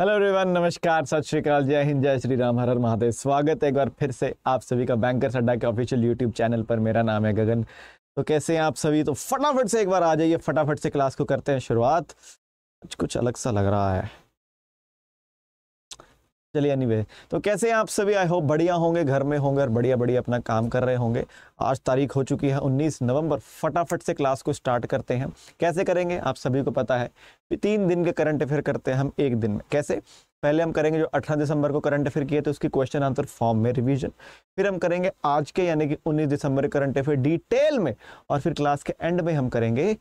hello रिवन नमस्कार सत श्रीकाल जय हिंद जय श्री राम हर हर महादेव स्वागत है एक बार फिर से आप सभी का बैंकर अड्डा के ऑफिशियल यूट्यूब चैनल पर मेरा नाम है गगन तो कैसे हैं आप सभी तो फटाफट से एक बार आ जाइए फटाफट से क्लास को करते हैं शुरुआत कुछ कुछ अलग सा लग रहा है चलिए एनीवे तो कैसे आप सभी आई होप बढ़िया होंगे घर में होंगे और बढ़िया बढ़िया अपना काम कर रहे होंगे आज तारीख हो चुकी है 19 नवंबर फटाफट से क्लास को स्टार्ट करते हैं कैसे करेंगे आप सभी को पता है तीन दिन के करंट अफेयर करते हैं हम एक दिन में कैसे पहले हम करेंगे जो 18 दिसंबर को करंट अफेयर किए थे उसकी क्वेश्चन आंसर फॉर्म में रिविजन फिर हम करेंगे आज के यानी कि उन्नीस दिसंबर करंट अफेयर डिटेल में और फिर क्लास के एंड में हम करेंगे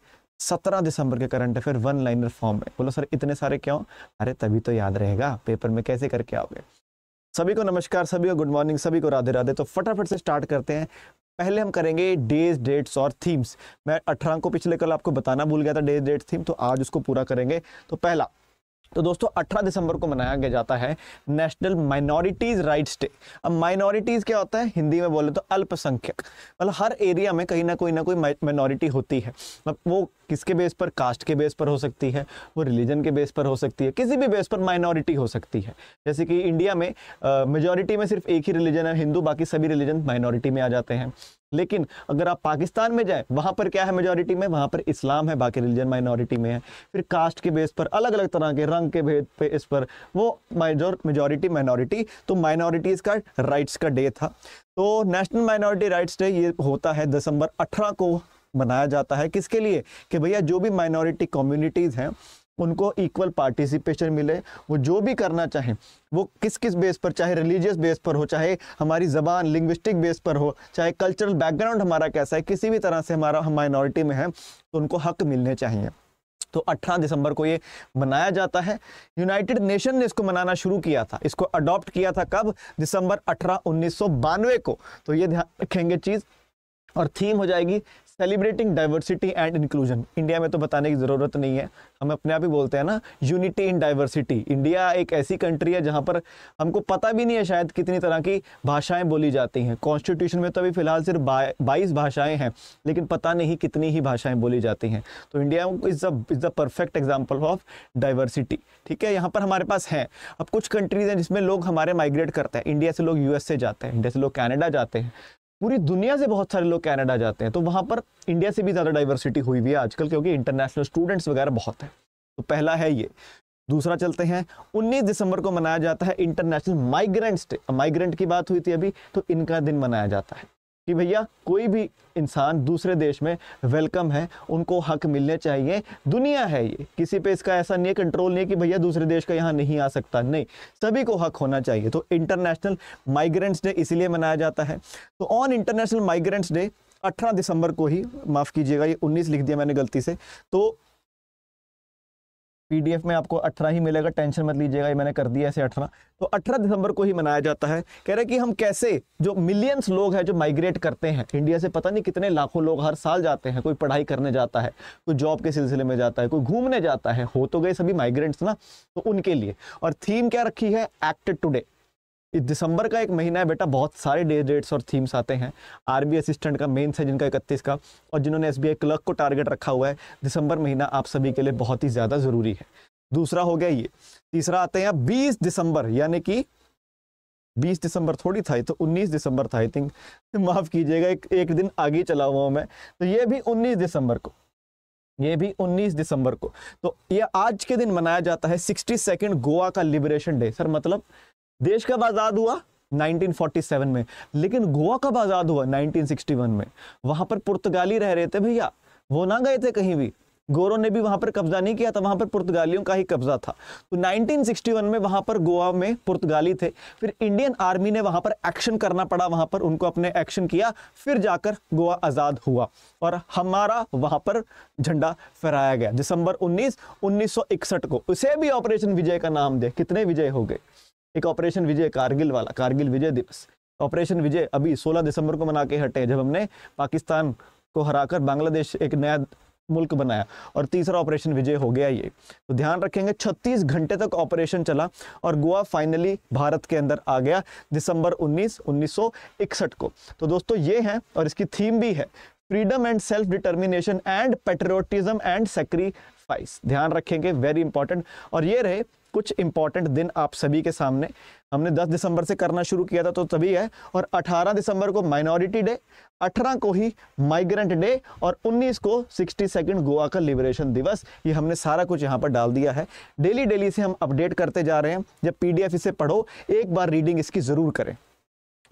सत्रह दिसंबर के current affair one liner form में बोलो सर इतने सारे क्यों अरे तभी तो याद रहेगा पेपर में कैसे करके आओगे सभी को नमस्कार सभी को गुड मॉर्निंग सभी को राधे राधे तो फटाफट से स्टार्ट करते हैं पहले हम करेंगे डेज डेट्स और थीम्स मैं अठारह को पिछले कल आपको बताना भूल गया था डेज डेट थीम तो आज उसको पूरा करेंगे तो पहला तो दोस्तों 18 दिसंबर को मनाया गया जाता है नेशनल माइनॉरिटीज राइट्स डे अब माइनॉरिटीज क्या होता है हिंदी में बोले तो अल्पसंख्यक मतलब हर एरिया में कहीं ना कोई ना कोई माइनॉरिटी होती है मतलब वो किसके बेस पर कास्ट के बेस पर हो सकती है वो रिलीजन के बेस पर हो सकती है किसी भी बेस पर माइनॉरिटी हो सकती है जैसे कि इंडिया में मेजोरिटी में सिर्फ एक ही रिलीजन है हिंदू बाकी सभी रिलीजन माइनॉरिटी में आ जाते हैं लेकिन अगर आप पाकिस्तान में जाए वहाँ पर क्या है मेजोरिटी में वहाँ पर इस्लाम है बाकी रिलीजन माइनॉरिटी में है फिर कास्ट के बेस पर अलग अलग तरह के रंग के भेद पे इस पर वो माइजोर मेजोरिटी माइनॉरिटी तो माइनॉरिटीज़ का राइट्स का डे था तो नेशनल माइनॉरिटी राइट्स डे ये होता है दिसंबर अठारह को मनाया जाता है किसके लिए कि भैया जो भी माइनॉरिटी कम्युनिटीज़ हैं उनको इक्वल पार्टिसिपेशन मिले वो जो भी करना चाहें वो किस किस बेस पर चाहे रिलीजियस बेस पर हो चाहे हमारी ज़बान लिंग्विस्टिक बेस पर हो चाहे कल्चरल बैकग्राउंड हमारा कैसा है किसी भी तरह से हमारा हम माइनॉरिटी में है तो उनको हक मिलने चाहिए तो 18 दिसंबर को ये मनाया जाता है यूनाइटेड नेशन ने इसको मनाना शुरू किया था इसको अडॉप्ट किया था कब दिसंबर अठारह उन्नीस को तो ये ध्यान रखेंगे चीज़ और थीम हो जाएगी celebrating diversity and inclusion India में तो बताने की ज़रूरत नहीं है हम अपने आप ही बोलते हैं ना यूनिटी इन डाइवर्सिटी इंडिया एक ऐसी कंट्री है जहाँ पर हमको पता भी नहीं है शायद कितनी तरह की भाषाएं बोली जाती हैं कॉन्स्टिट्यूशन में तो अभी फ़िलहाल सिर्फ बाईस भाषाएँ हैं लेकिन पता नहीं कितनी ही भाषाएँ बोली जाती हैं तो India is is the perfect example of diversity ठीक है यहाँ पर हमारे पास हैं अब कुछ कंट्रीज़ हैं जिसमें लोग हमारे माइग्रेट करते हैं इंडिया से लोग यूएस से जाते हैं इंडिया से लोग कैनेडा जाते हैं पूरी दुनिया से बहुत सारे लोग कैनेडा जाते हैं तो वहाँ पर इंडिया से भी ज़्यादा डाइवर्सिटी हुई हुई है आजकल क्योंकि इंटरनेशनल स्टूडेंट्स वगैरह बहुत हैं तो पहला है ये दूसरा चलते हैं उन्नीस दिसंबर को मनाया जाता है इंटरनेशनल माइग्रेंट्स डे माइग्रेंट की बात हुई थी अभी तो इनका दिन मनाया जाता है कि भैया कोई भी इंसान दूसरे देश में वेलकम है उनको हक मिलने चाहिए दुनिया है ये किसी पे इसका ऐसा नहीं कंट्रोल नहीं कि भैया दूसरे देश का यहाँ नहीं आ सकता नहीं सभी को हक होना चाहिए तो इंटरनेशनल माइग्रेंट्स डे इसीलिए मनाया जाता है तो ऑन इंटरनेशनल माइग्रेंट्स डे 18 दिसंबर को ही माफ़ कीजिएगा ये 19 लिख दिया मैंने गलती से तो पीडीएफ में आपको अठारह ही मिलेगा टेंशन मत लीजिएगा ये मैंने कर दिया ऐसे अठारह तो अठारह दिसंबर को ही मनाया जाता है कह रहे कि हम कैसे जो मिलियंस लोग हैं जो माइग्रेट करते हैं इंडिया से पता नहीं कितने लाखों लोग हर साल जाते हैं कोई पढ़ाई करने जाता है कोई जॉब के सिलसिले में जाता है कोई घूमने जाता है हो तो गए सभी माइग्रेंट्स ना तो उनके लिए और थीम क्या रखी है एक्ट टूडे दिसंबर का एक महीना है बेटा बहुत सारे डे डेट्स और थीम्स आते हैं आरबी असिस्टेंट का मेंस है जिनका इकतीस का और जिन्होंने एसबीआई क्लर्क को टारगेट रखा हुआ है दिसंबर महीना आप सभी के लिए बहुत ही ज़्यादा ज़रूरी है दूसरा हो गया ये तीसरा आते हैं बीस दिसंबर यानी कि 20 दिसंबर थोड़ी था तो 19 दिसंबर था आई थिंक माफ़ कीजिएगा एक एक दिन आगे चला हुआ हूँ मैं तो ये भी 19 दिसंबर को ये भी 19 दिसंबर को तो ये आज के दिन मनाया जाता है सिक्सटी सेकेंड गोवा का लिबरेशन डे सर मतलब देश कब आजाद हुआ 1947 में लेकिन गोवा कब आजाद हुआ 1961 में वहां पर पुर्तगाली रह रहे थे भैया वो ना गए थे कहीं भी गोरों ने भी वहां पर कब्जा नहीं किया था वहां पर पुर्तगालियों का ही कब्जा था तो 1961 में वहां पर गोवा में पुर्तगाली थे फिर इंडियन आर्मी ने वहां पर एक्शन करना पड़ा वहां पर उनको अपने एक्शन किया फिर जाकर गोवा आजाद हुआ और हमारा वहां पर झंडा फहराया गया दिसंबर 19 1961 को उसे भी ऑपरेशन विजय का नाम दे कितने विजय हो गए एक ऑपरेशन विजय कारगिल वाला कारगिल विजय दिवस ऑपरेशन विजय अभी 16 दिसंबर को मना के हटे जब हमने पाकिस्तान को हराकर बांग्लादेश एक नया मुल्क बनाया और तीसरा ऑपरेशन विजय हो गया ये तो ध्यान रखेंगे 36 घंटे तक ऑपरेशन चला और गोवा फाइनली भारत के अंदर आ गया दिसंबर 19 1961 को तो दोस्तों ये है और इसकी थीम भी है freedom and self determination and patriotism and sacrifice ध्यान रखेंगे वेरी इंपॉर्टेंट और ये रहे कुछ इंपॉर्टेंट दिन आप सभी के सामने हमने 10 दिसंबर से करना शुरू किया था तो तभी है और 18 दिसंबर को माइनॉरिटी डे 18 को ही माइग्रेंट डे और 19 को 60 सेकंड गोवा का लिबरेशन दिवस ये हमने सारा कुछ यहाँ पर डाल दिया है डेली डेली से हम अपडेट करते जा रहे हैं जब पीडीएफ इसे पढ़ो एक बार रीडिंग इसकी ज़रूर करें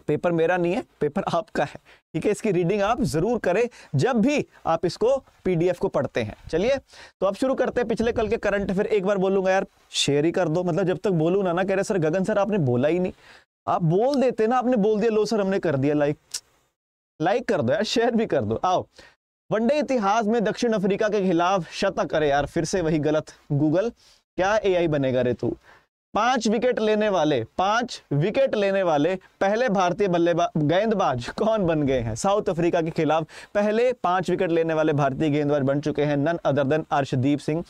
पेपर मेरा नहीं है पेपर आपका है ठीक है इसकी रीडिंग आप जरूर करें जब भी आप इसको पीडीएफ को पढ़ते हैं चलिए तो अब शुरू करते हैं पिछले कल के करंट अफेयर एक बार बोलूंगा यार शेयर ही कर दो मतलब जब तक बोलू ना ना कह रहे सर गगन सर आपने बोला ही नहीं आप बोल देते ना आपने बोल दिया लो सर हमने कर दिया लाइक लाइक कर दो यार शेयर भी कर दो आओ वनडे इतिहास में दक्षिण अफ्रीका के खिलाफ शतक अरे यार फिर से वही गलत गूगल क्या एआई बनेगा रे तू पांच विकेट लेने वाले पांच विकेट लेने वाले पहले भारतीय बल्लेबाज गेंदबाज कौन बन गए हैं साउथ अफ्रीका के खिलाफ पहले पांच विकेट लेने वाले भारतीय गेंदबाज बन चुके हैं none other than Arshdeep Singh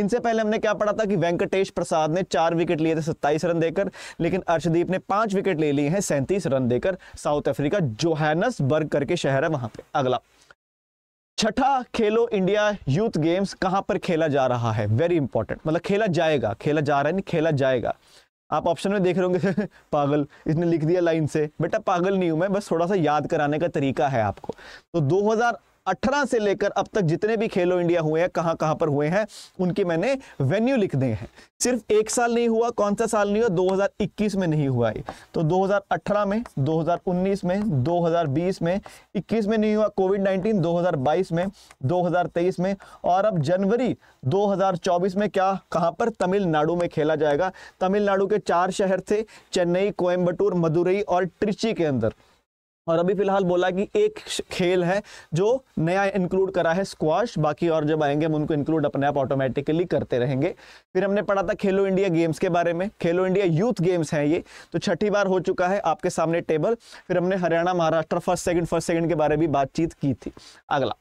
इनसे पहले हमने क्या पढ़ा था कि वेंकटेश प्रसाद ने चार विकेट लिए थे सत्ताईस रन देकर लेकिन अर्शदीप ने पांच विकेट ले लिए हैं सैंतीस रन देकर साउथ अफ्रीका जोहानसबर्ग करके शहर है वहां पर अगला छठा खेलो इंडिया यूथ गेम्स कहां पर खेला जा रहा है वेरी इंपॉर्टेंट मतलब खेला जाएगा खेला जा रहा है नहीं खेला जाएगा आप ऑप्शन में देख रहे होंगे पागल इसने लिख दिया लाइन से बेटा पागल नहीं हूं मैं बस थोड़ा सा याद कराने का तरीका है आपको तो 2018 से लेकर अब तक जितने भी खेलो इंडिया हुए हैं कहां कहां पर हुए हैं उनके मैंने वेन्यू लिख दिए हैं सिर्फ एक साल नहीं हुआ कौन सा साल नहीं हुआ 2021 में नहीं हुआ है तो 2018 में 2019 में 2020 में 21 में नहीं हुआ कोविड 19 2022 में 2023 में और अब जनवरी 2024 में क्या कहां पर तमिलनाडु में खेला जाएगा तमिलनाडु के चार शहर थे चेन्नई कोयम्बटूर मदुरई और ट्रिची के अंदर और अभी फिलहाल बोला कि एक खेल है जो नया इंक्लूड करा है स्क्वाश बाकी और जब आएंगे हम उनको इंक्लूड अपने आप ऑटोमेटिकली करते रहेंगे फिर हमने पढ़ा था खेलो इंडिया गेम्स के बारे में खेलो इंडिया यूथ गेम्स हैं ये तो छठी बार हो चुका है आपके सामने टेबल फिर हमने Haryana Maharashtra first second first second के बारे में बातचीत की थी अगला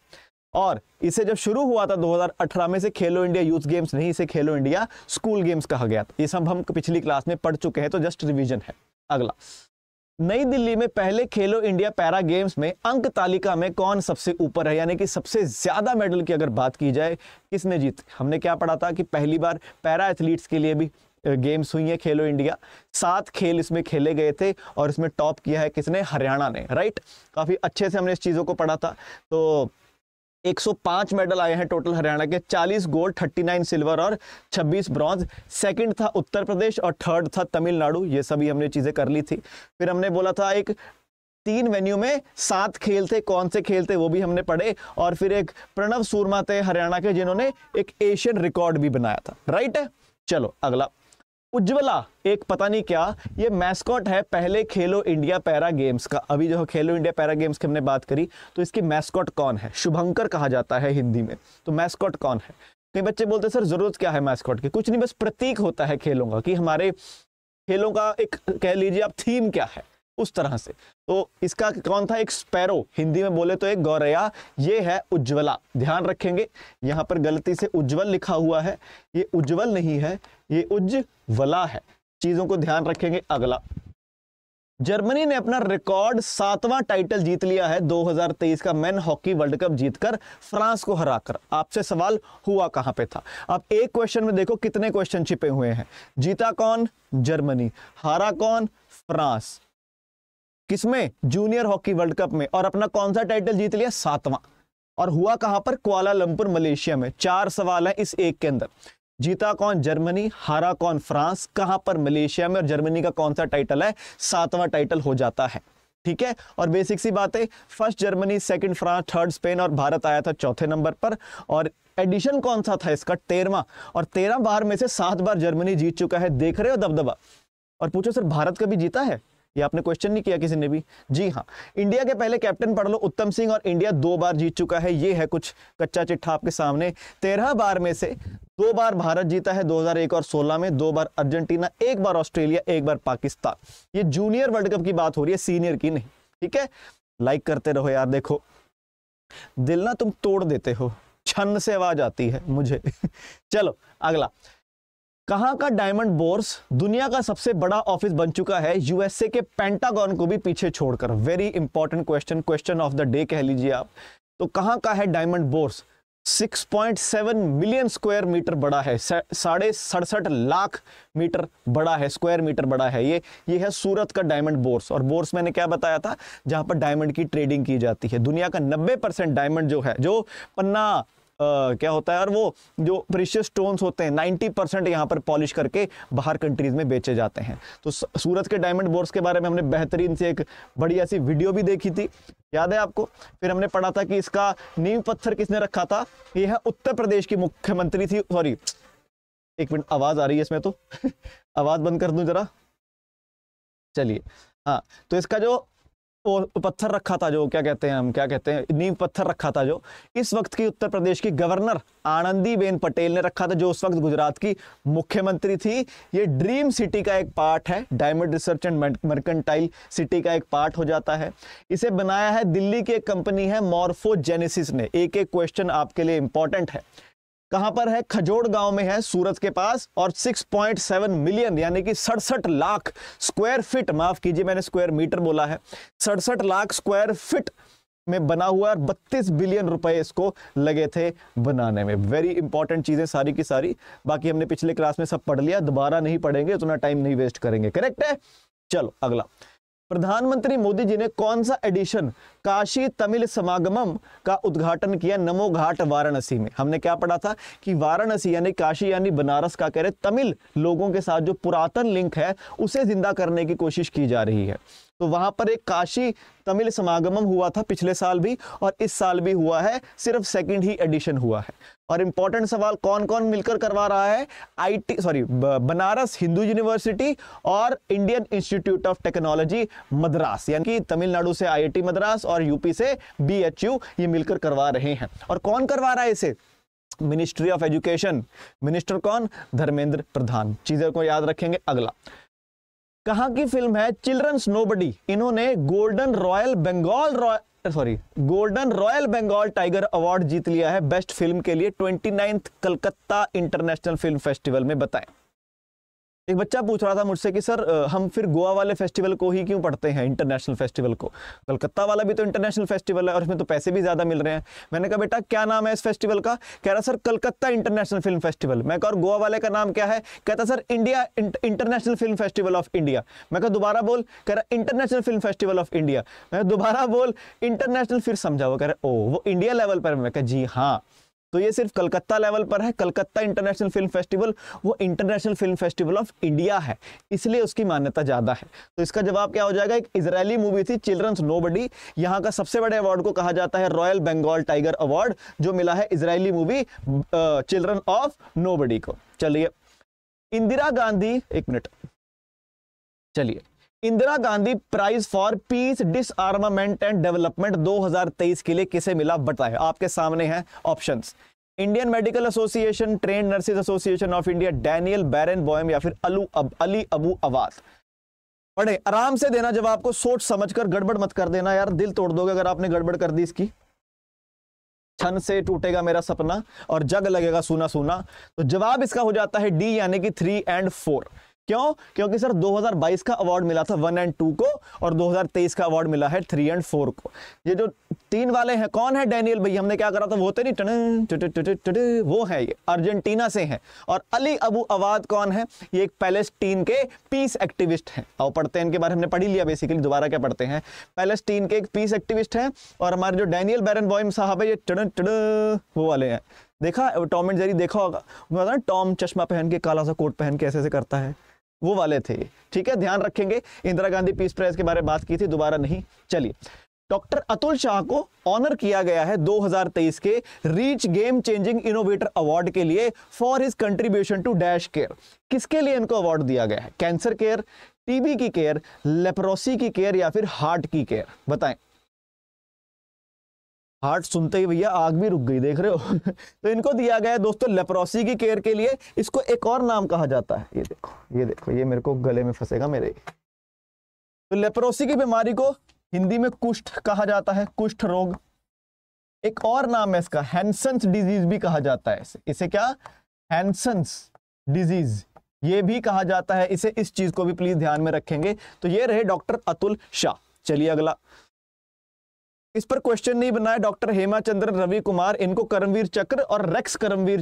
और इसे जब शुरू हुआ था 2018 में से खेलो इंडिया यूथ गेम्स नहीं इसे खेलो इंडिया स्कूल गेम्स कहा गया था ये सब हम पिछली क्लास में पढ़ चुके हैं तो जस्ट रिवीजन है अगला नई दिल्ली में पहले खेलो इंडिया पैरा गेम्स में अंक तालिका में कौन सबसे ऊपर है यानी कि सबसे ज़्यादा मेडल की अगर बात की जाए किसने जीत हमने क्या पढ़ा था कि पहली बार पैरा एथलीट्स के लिए भी गेम्स हुई है खेलो इंडिया सात खेल इसमें खेले गए थे और इसमें टॉप किया है किसने हरियाणा ने राइट काफ़ी अच्छे से हमने इस चीज़ों को पढ़ा था तो 105 मेडल आए हैं टोटल हरियाणा के 40 गोल्ड 39 सिल्वर और 26 ब्रॉन्ज सेकंड था उत्तर प्रदेश और थर्ड था तमिलनाडु ये सभी हमने चीज़ें कर ली थी फिर हमने बोला था एक तीन वेन्यू में सात खेल थे कौन से खेल थे वो भी हमने पढ़े और फिर एक प्रणव सूरमा थे हरियाणा के जिन्होंने एक एशियन रिकॉर्ड भी बनाया था राइट है चलो अगला उज्ज्वला एक पता नहीं क्या ये मैस्कॉट है पहले खेलो इंडिया पैरा गेम्स का अभी जो खेलो इंडिया पैरा गेम्स की हमने बात करी तो इसकी मैस्कॉट कौन है शुभंकर कहा जाता है हिंदी में तो मैस्कॉट कौन है कई बच्चे बोलते हैं सर जरूरत क्या है मैस्कॉट की कुछ नहीं बस प्रतीक होता है खेलों का कि हमारे खेलों का एक कह लीजिए आप थीम क्या है उस तरह से तो इसका कौन था एक स्पैरो हिंदी में बोले तो एक गौरया ये है उज्ज्वला ध्यान रखेंगे यहाँ पर गलती से उज्ज्वल लिखा हुआ है ये उज्ज्वल नहीं है ये उज्ज्वला है चीजों को ध्यान रखेंगे अगला जर्मनी ने अपना रिकॉर्ड सातवां टाइटल जीत लिया है 2023 का मेन हॉकी वर्ल्ड कप जीतकर फ्रांस को हराकर आपसे सवाल हुआ कहां पे था अब एक क्वेश्चन में देखो कितने क्वेश्चन छिपे हुए हैं जीता कौन जर्मनी हारा कौन फ्रांस किसमें जूनियर हॉकी वर्ल्ड कप में और अपना कौन सा टाइटल जीत लिया सातवां और हुआ कहां पर क्वालालंपुर मलेशिया में चार सवाल है इस एक के अंदर जीता कौन जर्मनी हारा कौन फ्रांस कहां पर मलेशिया में और जर्मनी का कौन सा टाइटल है सातवां टाइटल हो जाता है ठीक है और बेसिक सी बात है first Germany second France third Spain और भारत आया था चौथे नंबर पर और एडिशन कौन सा था इसका तेरवा और तेरह बार में से सात बार जर्मनी जीत चुका है देख रहे हो दबदबा और पूछो सर भारत कभी जीता है ये आपने क्वेश्चन नहीं किया किसी ने भी जी हाँ इंडिया के पहले कैप्टन पढ़ लो उत्तम सिंह और इंडिया दो बार जीत चुका है ये है कुछ कच्चा चिट्ठा आपके सामने तेरह बार में से दो बार भारत जीता है 2001 और 16 में दो बार अर्जेंटीना एक बार ऑस्ट्रेलिया एक बार पाकिस्तान ये जूनियर वर्ल्ड कप की बात हो रही है सीनियर की नहीं ठीक है लाइक करते रहो यार देखो दिल ना तुम तोड़ देते हो छन से आवाज आती है मुझे चलो अगला कहां का डायमंड बोर्स दुनिया का सबसे बड़ा ऑफिस बन चुका है यूएसए के पेंटागॉन को भी पीछे छोड़कर very important question question of the day कह लीजिए आप तो कहां का है diamond bourse 6.7 million square metre बड़ा है साढ़े सड़सठ लाख मीटर बड़ा है स्क्वायर मीटर बड़ा है ये ये है सूरत का डायमंड बोर्स और बोर्स मैंने क्या बताया था जहां पर डायमंड की ट्रेडिंग की जाती है दुनिया का 90 परसेंट डायमंड जो है जो पन्ना क्या होता है और वो जो प्रेशियस स्टोन्स होते हैं 90 परसेंट यहाँ पर पॉलिश करके बाहर कंट्रीज में बेचे जाते हैं तो सूरत के डायमंड बोर्स के बारे में हमने बेहतरीन से एक बढ़िया सी वीडियो भी देखी थी याद है आपको फिर हमने पढ़ा था कि इसका नींव पत्थर किसने रखा था यह उत्तर प्रदेश की मुख्यमंत्री थी सॉरी एक मिनट आवाज़ आ रही है इसमें तो आवाज़ बंद कर दू ज़रा चलिए हाँ तो इसका जो पत्थर रखा था जो क्या कहते हैं हम क्या कहते हैं नींव पत्थर रखा था जो इस वक्त की उत्तर प्रदेश की गवर्नर आनंदीबेन पटेल ने रखा था जो उस वक्त गुजरात की मुख्यमंत्री थी ये ड्रीम सिटी का एक पार्ट है diamond research and mercantile city का एक पार्ट हो जाता है इसे बनाया है दिल्ली की एक कंपनी है मॉर्फोजेनेसिस ने एक एक क्वेश्चन आपके लिए इंपॉर्टेंट है कहां पर है खजोड़ गांव में है सूरत के पास और 6.7 मिलियन यानी कि सड़सठ लाख स्क्वायर फीट माफ कीजिए मैंने स्क्वायर मीटर बोला है सड़सठ लाख स्क्वायर फीट में बना हुआ और 32 बिलियन रुपए इसको लगे थे बनाने में वेरी इंपॉर्टेंट चीजें सारी की सारी बाकी हमने पिछले क्लास में सब पढ़ लिया दोबारा नहीं पढ़ेंगे उतना टाइम नहीं वेस्ट करेंगे करेक्ट है चलो अगला प्रधानमंत्री मोदी जी ने कौन सा एडिशन काशी तमिल समागमम का उद्घाटन किया नमो घाट वाराणसी में हमने क्या पढ़ा था कि वाराणसी यानी काशी यानी बनारस का कह रहे तमिल लोगों के साथ जो पुरातन लिंक है उसे जिंदा करने की कोशिश की जा रही है तो वहां पर एक काशी तमिल समागम हुआ था पिछले साल भी और इस साल भी हुआ है सिर्फ सेकंड ही एडिशन हुआ है और इंपॉर्टेंट सवाल कौन कौन मिलकर करवा रहा है IT sorry Banaras Hindu University और Indian Institute of Technology Madras यानी कि तमिलनाडु से आईआईटी मद्रास और यूपी से बीएचयू ये मिलकर करवा रहे हैं और कौन करवा रहा है इसे मिनिस्ट्री ऑफ एजुकेशन मिनिस्टर कौन धर्मेंद्र प्रधान चीजें को याद रखेंगे अगला कहां की फिल्म है चिल्ड्रंस नोबडी इन्होंने Golden Royal Bengal Royal sorry Golden Royal Bengal Tiger award जीत लिया है बेस्ट फिल्म के लिए twenty Calcutta international film Festival में बताएं एक बच्चा पूछ रहा था मुझसे कि सर हम फिर गोवा वाले फेस्टिवल को ही क्यों पढ़ते हैं इंटरनेशनल फेस्टिवल को कलकत्ता वाला भी तो इंटरनेशनल फेस्टिवल है और इसमें तो पैसे भी ज़्यादा मिल रहे हैं मैंने कहा बेटा क्या नाम है इस फेस्टिवल का कह रहा sir Calcutta international film Festival मैं कहा और गोवा वाले का नाम क्या है कहता sir India International film festival of India मैं कहा दोबारा बोल कह रहा International film festival of India मैं दोबारा बोल इंटरनेशनल फिर समझा वो कह रहा ओ वो इंडिया लेवल पर मैं कहा जी हाँ तो ये सिर्फ कलकत्ता लेवल पर है कलकत्ता इंटरनेशनल फिल्म फेस्टिवल वो international film festival of India है इसलिए उसकी मान्यता ज़्यादा है तो इसका जवाब क्या हो जाएगा एक इसराइली मूवी थी चिल्ड्रंस नो बडी यहाँ का सबसे बड़े अवार्ड को कहा जाता है रॉयल बंगाल टाइगर अवार्ड जो मिला है Israeli movie children of no को चलिए इंदिरा गांधी एक मिनट चलिए Indira Gandhi prize for peace disarmament and development 2023 के लिए किसे मिला बताए आपके सामने है options Indian medical association trained nurses association of India Daniel Barenboim या फिर अलू अब, अली अबू अवास पढ़े आराम से देना जवाब आपको सोच समझकर गड़बड़ मत कर देना यार दिल तोड़ दोगे अगर आपने गड़बड़ कर दी इसकी छन से टूटेगा मेरा सपना और जग लगेगा सूना सूना तो जवाब इसका हो जाता है डी यानी कि थ्री एंड फोर क्यों क्योंकि सर 2022 का अवार्ड मिला था वन एंड टू को और 2023 का अवार्ड मिला है थ्री एंड फोर को ये जो तीन वाले हैं कौन है डेनियल भाई हमने क्या करा था वो होते तो नहीं टन वो है ये अर्जेंटीना से हैं और अली अबू आवाद कौन है ये एक पैलेस्टीन के पीस एक्टिविस्ट हैं और पढ़ते हैं इनके बारे में हमने पढ़ी लिया बेसिकली दोबारा क्या पढ़ते हैं पैलेस्टीन के एक पीस एक्टिविस्ट हैं और हमारे जो डैनियल बैरन बॉयम साहब है ये टन टन वो वाले हैं देखा टॉम एंड जेरी देखा होगा टॉम चश्मा पहन के काला सा कोट पहन के ऐसे ऐसे करता है वो वाले थे ठीक है ध्यान रखेंगे इंदिरा गांधी पीस प्राइज के बारे में बात की थी दोबारा नहीं चलिए डॉक्टर अतुल शाह को ऑनर किया गया है 2023 के reach game changing innovator award के लिए for his contribution to dash care किसके लिए इनको अवार्ड दिया गया है कैंसर केयर टीबी की केयर लेप्रोसी की केयर या फिर हार्ट की केयर बताएं हार्ट सुनते ही भैया आग भी रुक गई देख रहे हो तो इनको दिया गया है दोस्तों लेप्रोसी की केयर के लिए इसको एक और नाम कहा जाता है ये देखो ये देखो ये मेरे को गले में फंसेगा मेरे तो लेप्रोसी की बीमारी को हिंदी में कुष्ठ कहा जाता है कुष्ठ रोग एक और नाम है इसका हैंसन्स डिजीज भी कहा जाता है इसे, क्या हैंसन्स डिजीज ये भी कहा जाता है इसे इस चीज को भी प्लीज ध्यान में रखेंगे तो ये रहे डॉक्टर अतुल शाह चलिए अगला इस पर क्वेश्चन नहीं बना है डॉक्टर चंद्र रवि कुमार इनको करमवीर चक्र और रेक्स करमवीर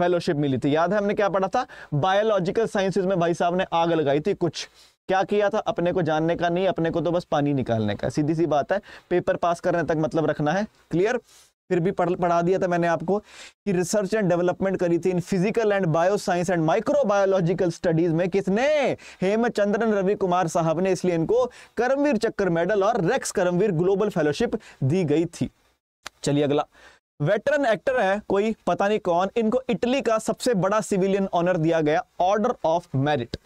फेलोशिप मिली थी याद है हमने क्या पढ़ा था बायोलॉजिकल साइंसेज में भाई साहब ने आग लगाई थी कुछ क्या किया था अपने को जानने का नहीं अपने को तो बस पानी निकालने का सीधी सी बात है पेपर पास करने तक मतलब रखना है क्लियर फिर भी पढ़ पढ़ा दिया था मैंने आपको कि रिसर्च एंड डेवलपमेंट करी थी in physical and bio science and microbiological studies में किसने हेमचंद्रन रवि कुमार साहब ने इसलिए इनको करमवीर चक्कर मेडल और रेक्स करमवीर ग्लोबल फेलोशिप दी गई थी चलिए अगला वेटरन एक्टर है कोई पता नहीं कौन इनको इटली का सबसे बड़ा सिविलियन ऑनर दिया गया order of merit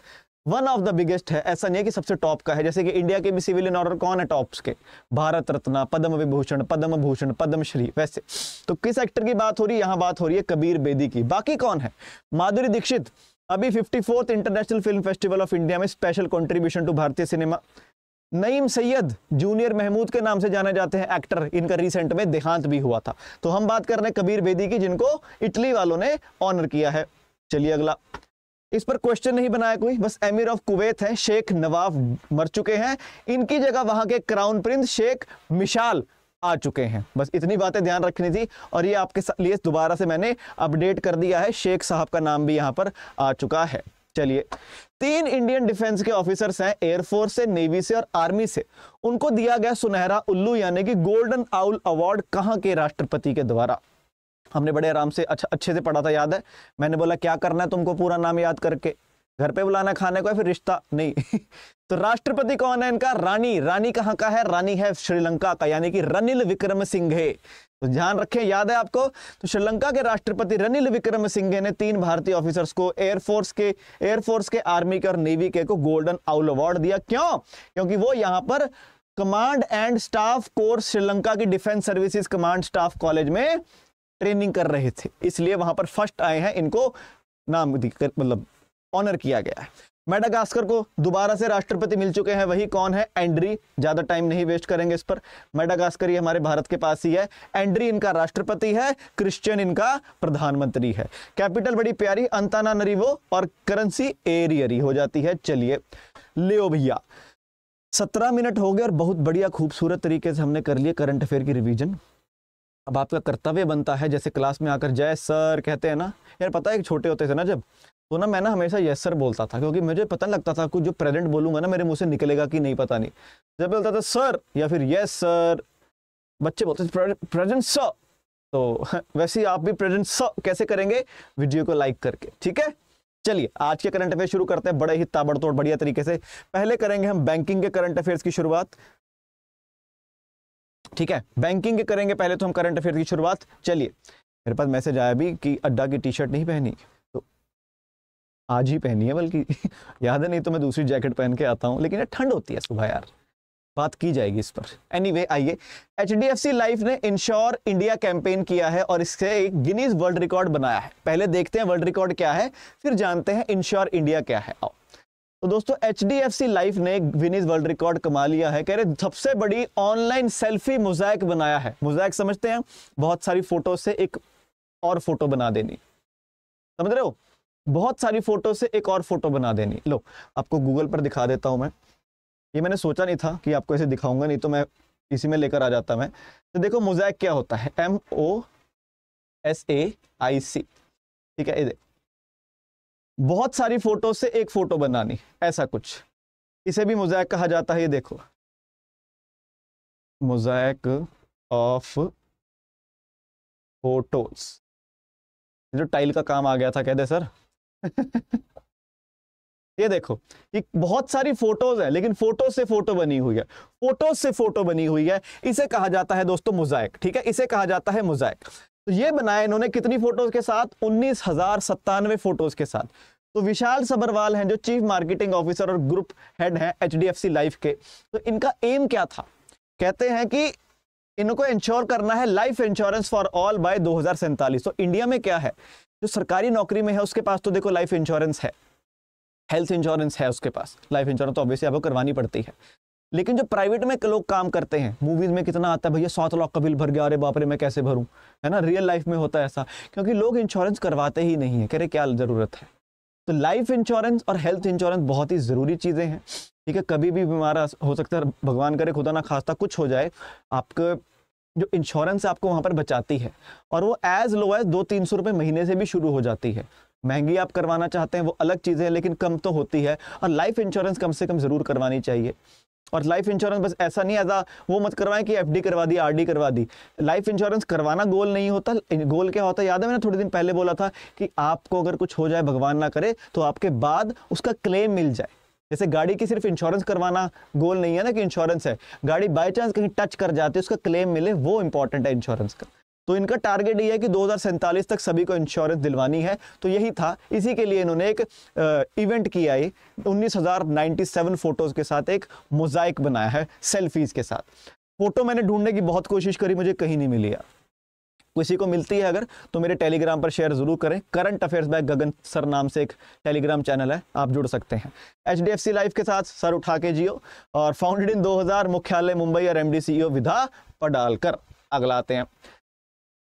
one of the biggest है ऐसा नहीं है कि सबसे टॉप का है जैसे कि इंडिया के भी सिविलियन ऑर्डर कौन है टॉप्स के भारत रत्न पद्म विभूषण पद्म भूषण पद्मश्री वैसे तो किस एक्टर की बात हो रही है यहाँ बात हो रही है कबीर बेदी की बाकी कौन है माधुरी दीक्षित अभी fifty fourth international film festival of India में स्पेशल कॉन्ट्रीब्यूशन टू भारतीय सिनेमा नईम सैयद जूनियर महमूद के नाम से जाने जाते हैं एक्टर इनका रिसेंट में देहांत भी हुआ था तो हम बात कर रहे हैं कबीर बेदी की जिनको इटली वालों ने ऑनर किया है चलिए अगला इस पर क्वेश्चन नहीं बनाया कोई बस एमिर ऑफ कुवैत है शेख नवाब मर चुके हैं इनकी जगह वहां के क्राउन प्रिंस शेख मिशाल आ चुके हैं बस इतनी बातें ध्यान रखनी थी और ये आपके लिए दोबारा से मैंने अपडेट कर दिया है शेख साहब का नाम भी यहाँ पर आ चुका है चलिए तीन इंडियन डिफेंस के ऑफिसर्स हैं एयरफोर्स से नेवी से और आर्मी से उनको दिया गया सुनहरा उल्लू यानी कि गोल्डन आउल अवार्ड कहाँ के राष्ट्रपति के द्वारा हमने बड़े आराम से अच्छा अच्छे से पढ़ा था याद है मैंने बोला क्या करना है तुमको पूरा नाम याद करके घर पे बुलाना खाने को है फिर रिश्ता नहीं तो राष्ट्रपति कौन है इनका रानी रानी कहाँ का है रानी है श्रीलंका का यानी कि रनिल विक्रम सिंघे तो ध्यान रखें याद है आपको तो श्रीलंका के राष्ट्रपति रनिल विक्रम सिंघे ने तीन भारतीय ऑफिसर्स को एयरफोर्स के एयरफोर्स के आर्मी के और नेवी के को गोल्डन आउल अवार्ड दिया क्यों क्योंकि वो यहाँ पर command and staff course Sri Lanka की defence services command staff college में ट्रेनिंग कर रहे थे इसलिए वहां पर फर्स्ट आए हैं इनको नाम मतलब ऑनर किया गया है मेडागास्कर को दोबारा से राष्ट्रपति मिल चुके हैं वही कौन है एंड्री ज्यादा टाइम नहीं वेस्ट करेंगे इस पर मेडागास्कर ये हमारे भारत के पास ही है एंड्री इनका राष्ट्रपति है क्रिश्चियन इनका प्रधानमंत्री है कैपिटल बड़ी प्यारी अंताना नरीवो और करेंसी एरियरी हो जाती है चलिए लियो भैया सत्रह मिनट हो गए और बहुत बढ़िया खूबसूरत तरीके से हमने कर लिया करंट अफेयर की रिविजन अब आपका कर्तव्य बनता है जैसे क्लास में आकर जय सर कहते हैं ना यार पता है छोटे होते थे ना जब तो ना मैं ना हमेशा यस सर बोलता था क्योंकि मुझे पता नहीं लगता था कुछ जो प्रेजेंट बोलूंगा ना मेरे मुंह से निकलेगा कि नहीं पता नहीं जब बोलता था सर या फिर यस सर बच्चे बोलते थे प्रेजेंट स तो वैसे ही आप भी प्रेजेंट स कैसे करेंगे वीडियो को लाइक करके ठीक है चलिए आज के करंट अफेयर शुरू करते हैं बड़े ही ताबड़तोड़ बढ़िया तरीके से पहले करेंगे हम बैंकिंग के करंट अफेयर्स की शुरुआत ठीक है बैंकिंग के करेंगे पहले तो हम करंट अफेयर की शुरुआत चलिए मेरे पास मैसेज आया भी कि अड्डा की टी शर्ट नहीं पहनी तो आज ही पहनी है बल्कि याद है नहीं तो मैं दूसरी जैकेट पहन के आता हूँ लेकिन ठंड होती है सुबह यार बात की जाएगी इस पर एनी anyway, आइए H D F C life ने इंश्योर इंडिया कैंपेन किया है और इससे एक गिनीज वर्ल्ड रिकॉर्ड बनाया है पहले देखते हैं वर्ल्ड रिकॉर्ड क्या है फिर जानते हैं इंश्योर इंडिया क्या है आओ तो दोस्तों H D F C life ने विनीज वर्ल्ड रिकॉर्ड कमा लिया है कह रहे सबसे बड़ी ऑनलाइन सेल्फी मोजैक बनाया है मोजैक समझते हैं बहुत सारी फोटो से एक और फोटो बना देनी समझ रहे हो बहुत सारी फोटो से एक और फोटो बना देनी लो आपको गूगल पर दिखा देता हूं मैं ये मैंने सोचा नहीं था कि आपको ऐसे दिखाऊंगा नहीं तो मैं इसी में लेकर आ जाता मैं तो देखो मोजैक क्या होता है एम ओ एस ए आई सी ठीक है ये देखो बहुत सारी फोटो से एक फोटो बनानी ऐसा कुछ इसे भी मोजैक कहा जाता है ये देखो मोजैक ऑफ फोटोज जो टाइल का काम आ गया था कहते सर ये देखो ये बहुत सारी फोटोज है लेकिन फोटो से फोटो बनी हुई है फोटो से फोटो बनी हुई है इसे कहा जाता है दोस्तों मोजाइक ठीक है इसे कहा जाता है मोजाइक तो ये बनाया इन्होंने कितनी फोटोज के साथ उन्नीस हजार सत्तानवे फोटोज के साथ तो विशाल सबरवाल हैं जो चीफ मार्केटिंग ऑफिसर और ग्रुप हेड हैं एच लाइफ के तो इनका एम क्या था कहते हैं कि इनको इंश्योर करना है life insurance for all by दो तो इंडिया में क्या है जो सरकारी नौकरी में है उसके पास तो देखो लाइफ इंश्योरेंस है हेल्थ इंश्योरेंस है उसके पास लाइफ इंश्योरेंस तो ऑब्वियसली आपको करवानी पड़ती है लेकिन जो प्राइवेट में लोग काम करते हैं मूवीज में कितना आता है भैया सात लाख का बिल भर गया अरे बापरे मैं कैसे भरूं है ना रियल लाइफ में होता है ऐसा क्योंकि लोग इंश्योरेंस करवाते ही नहीं है कह रहे क्या ज़रूरत है तो लाइफ इंश्योरेंस और हेल्थ इंश्योरेंस बहुत ही ज़रूरी चीज़ें हैं ठीक है कभी भी बीमार हो सकता है भगवान करे खुदा ना खास्ता कुछ हो जाए आपके जो इंश्योरेंस है आपको वहाँ पर बचाती है और वो एज लो एज दो तीन सौ रुपये महीने से भी शुरू हो जाती है महंगी आप करवाना चाहते हैं वो अलग चीज़ें हैं लेकिन कम तो होती है और लाइफ इंश्योरेंस कम से कम ज़रूर करवानी चाहिए और लाइफ इंश्योरेंस बस ऐसा नहीं आता वो मत करवाएं कि एफडी करवा दी आरडी करवा दी लाइफ इंश्योरेंस करवाना गोल नहीं होता गोल क्या होता है याद है मैंने थोड़े दिन पहले बोला था कि आपको अगर कुछ हो जाए भगवान ना करे तो आपके बाद उसका क्लेम मिल जाए जैसे गाड़ी की सिर्फ इंश्योरेंस करवाना गोल नहीं है ना कि इंश्योरेंस है गाड़ी बाई चांस कहीं टच कर जाती है उसका क्लेम मिले वो इंपॉर्टेंट है इंश्योरेंस का तो इनका टारगेट ये है कि दो तक सभी को इंश्योरेंस दिलवानी है तो यही था इसी के लिए इन्होंने एक इवेंट किया है उन्नीस फोटोज़ के साथ एक मोजाइक बनाया है सेल्फीज़ के साथ फोटो मैंने ढूंढने की बहुत कोशिश करी मुझे कहीं नहीं मिली यार किसी को मिलती है अगर तो मेरे टेलीग्राम पर शेयर जरूर करें current affairs by Gagan sir नाम से एक टेलीग्राम चैनल है आप जुड़ सकते हैं H D F C life के साथ सर उठा के जियो और फाउंडेड इन 2000 मुख्यालय मुंबई और एम डी सी विधा पडालकर अगला आते हैं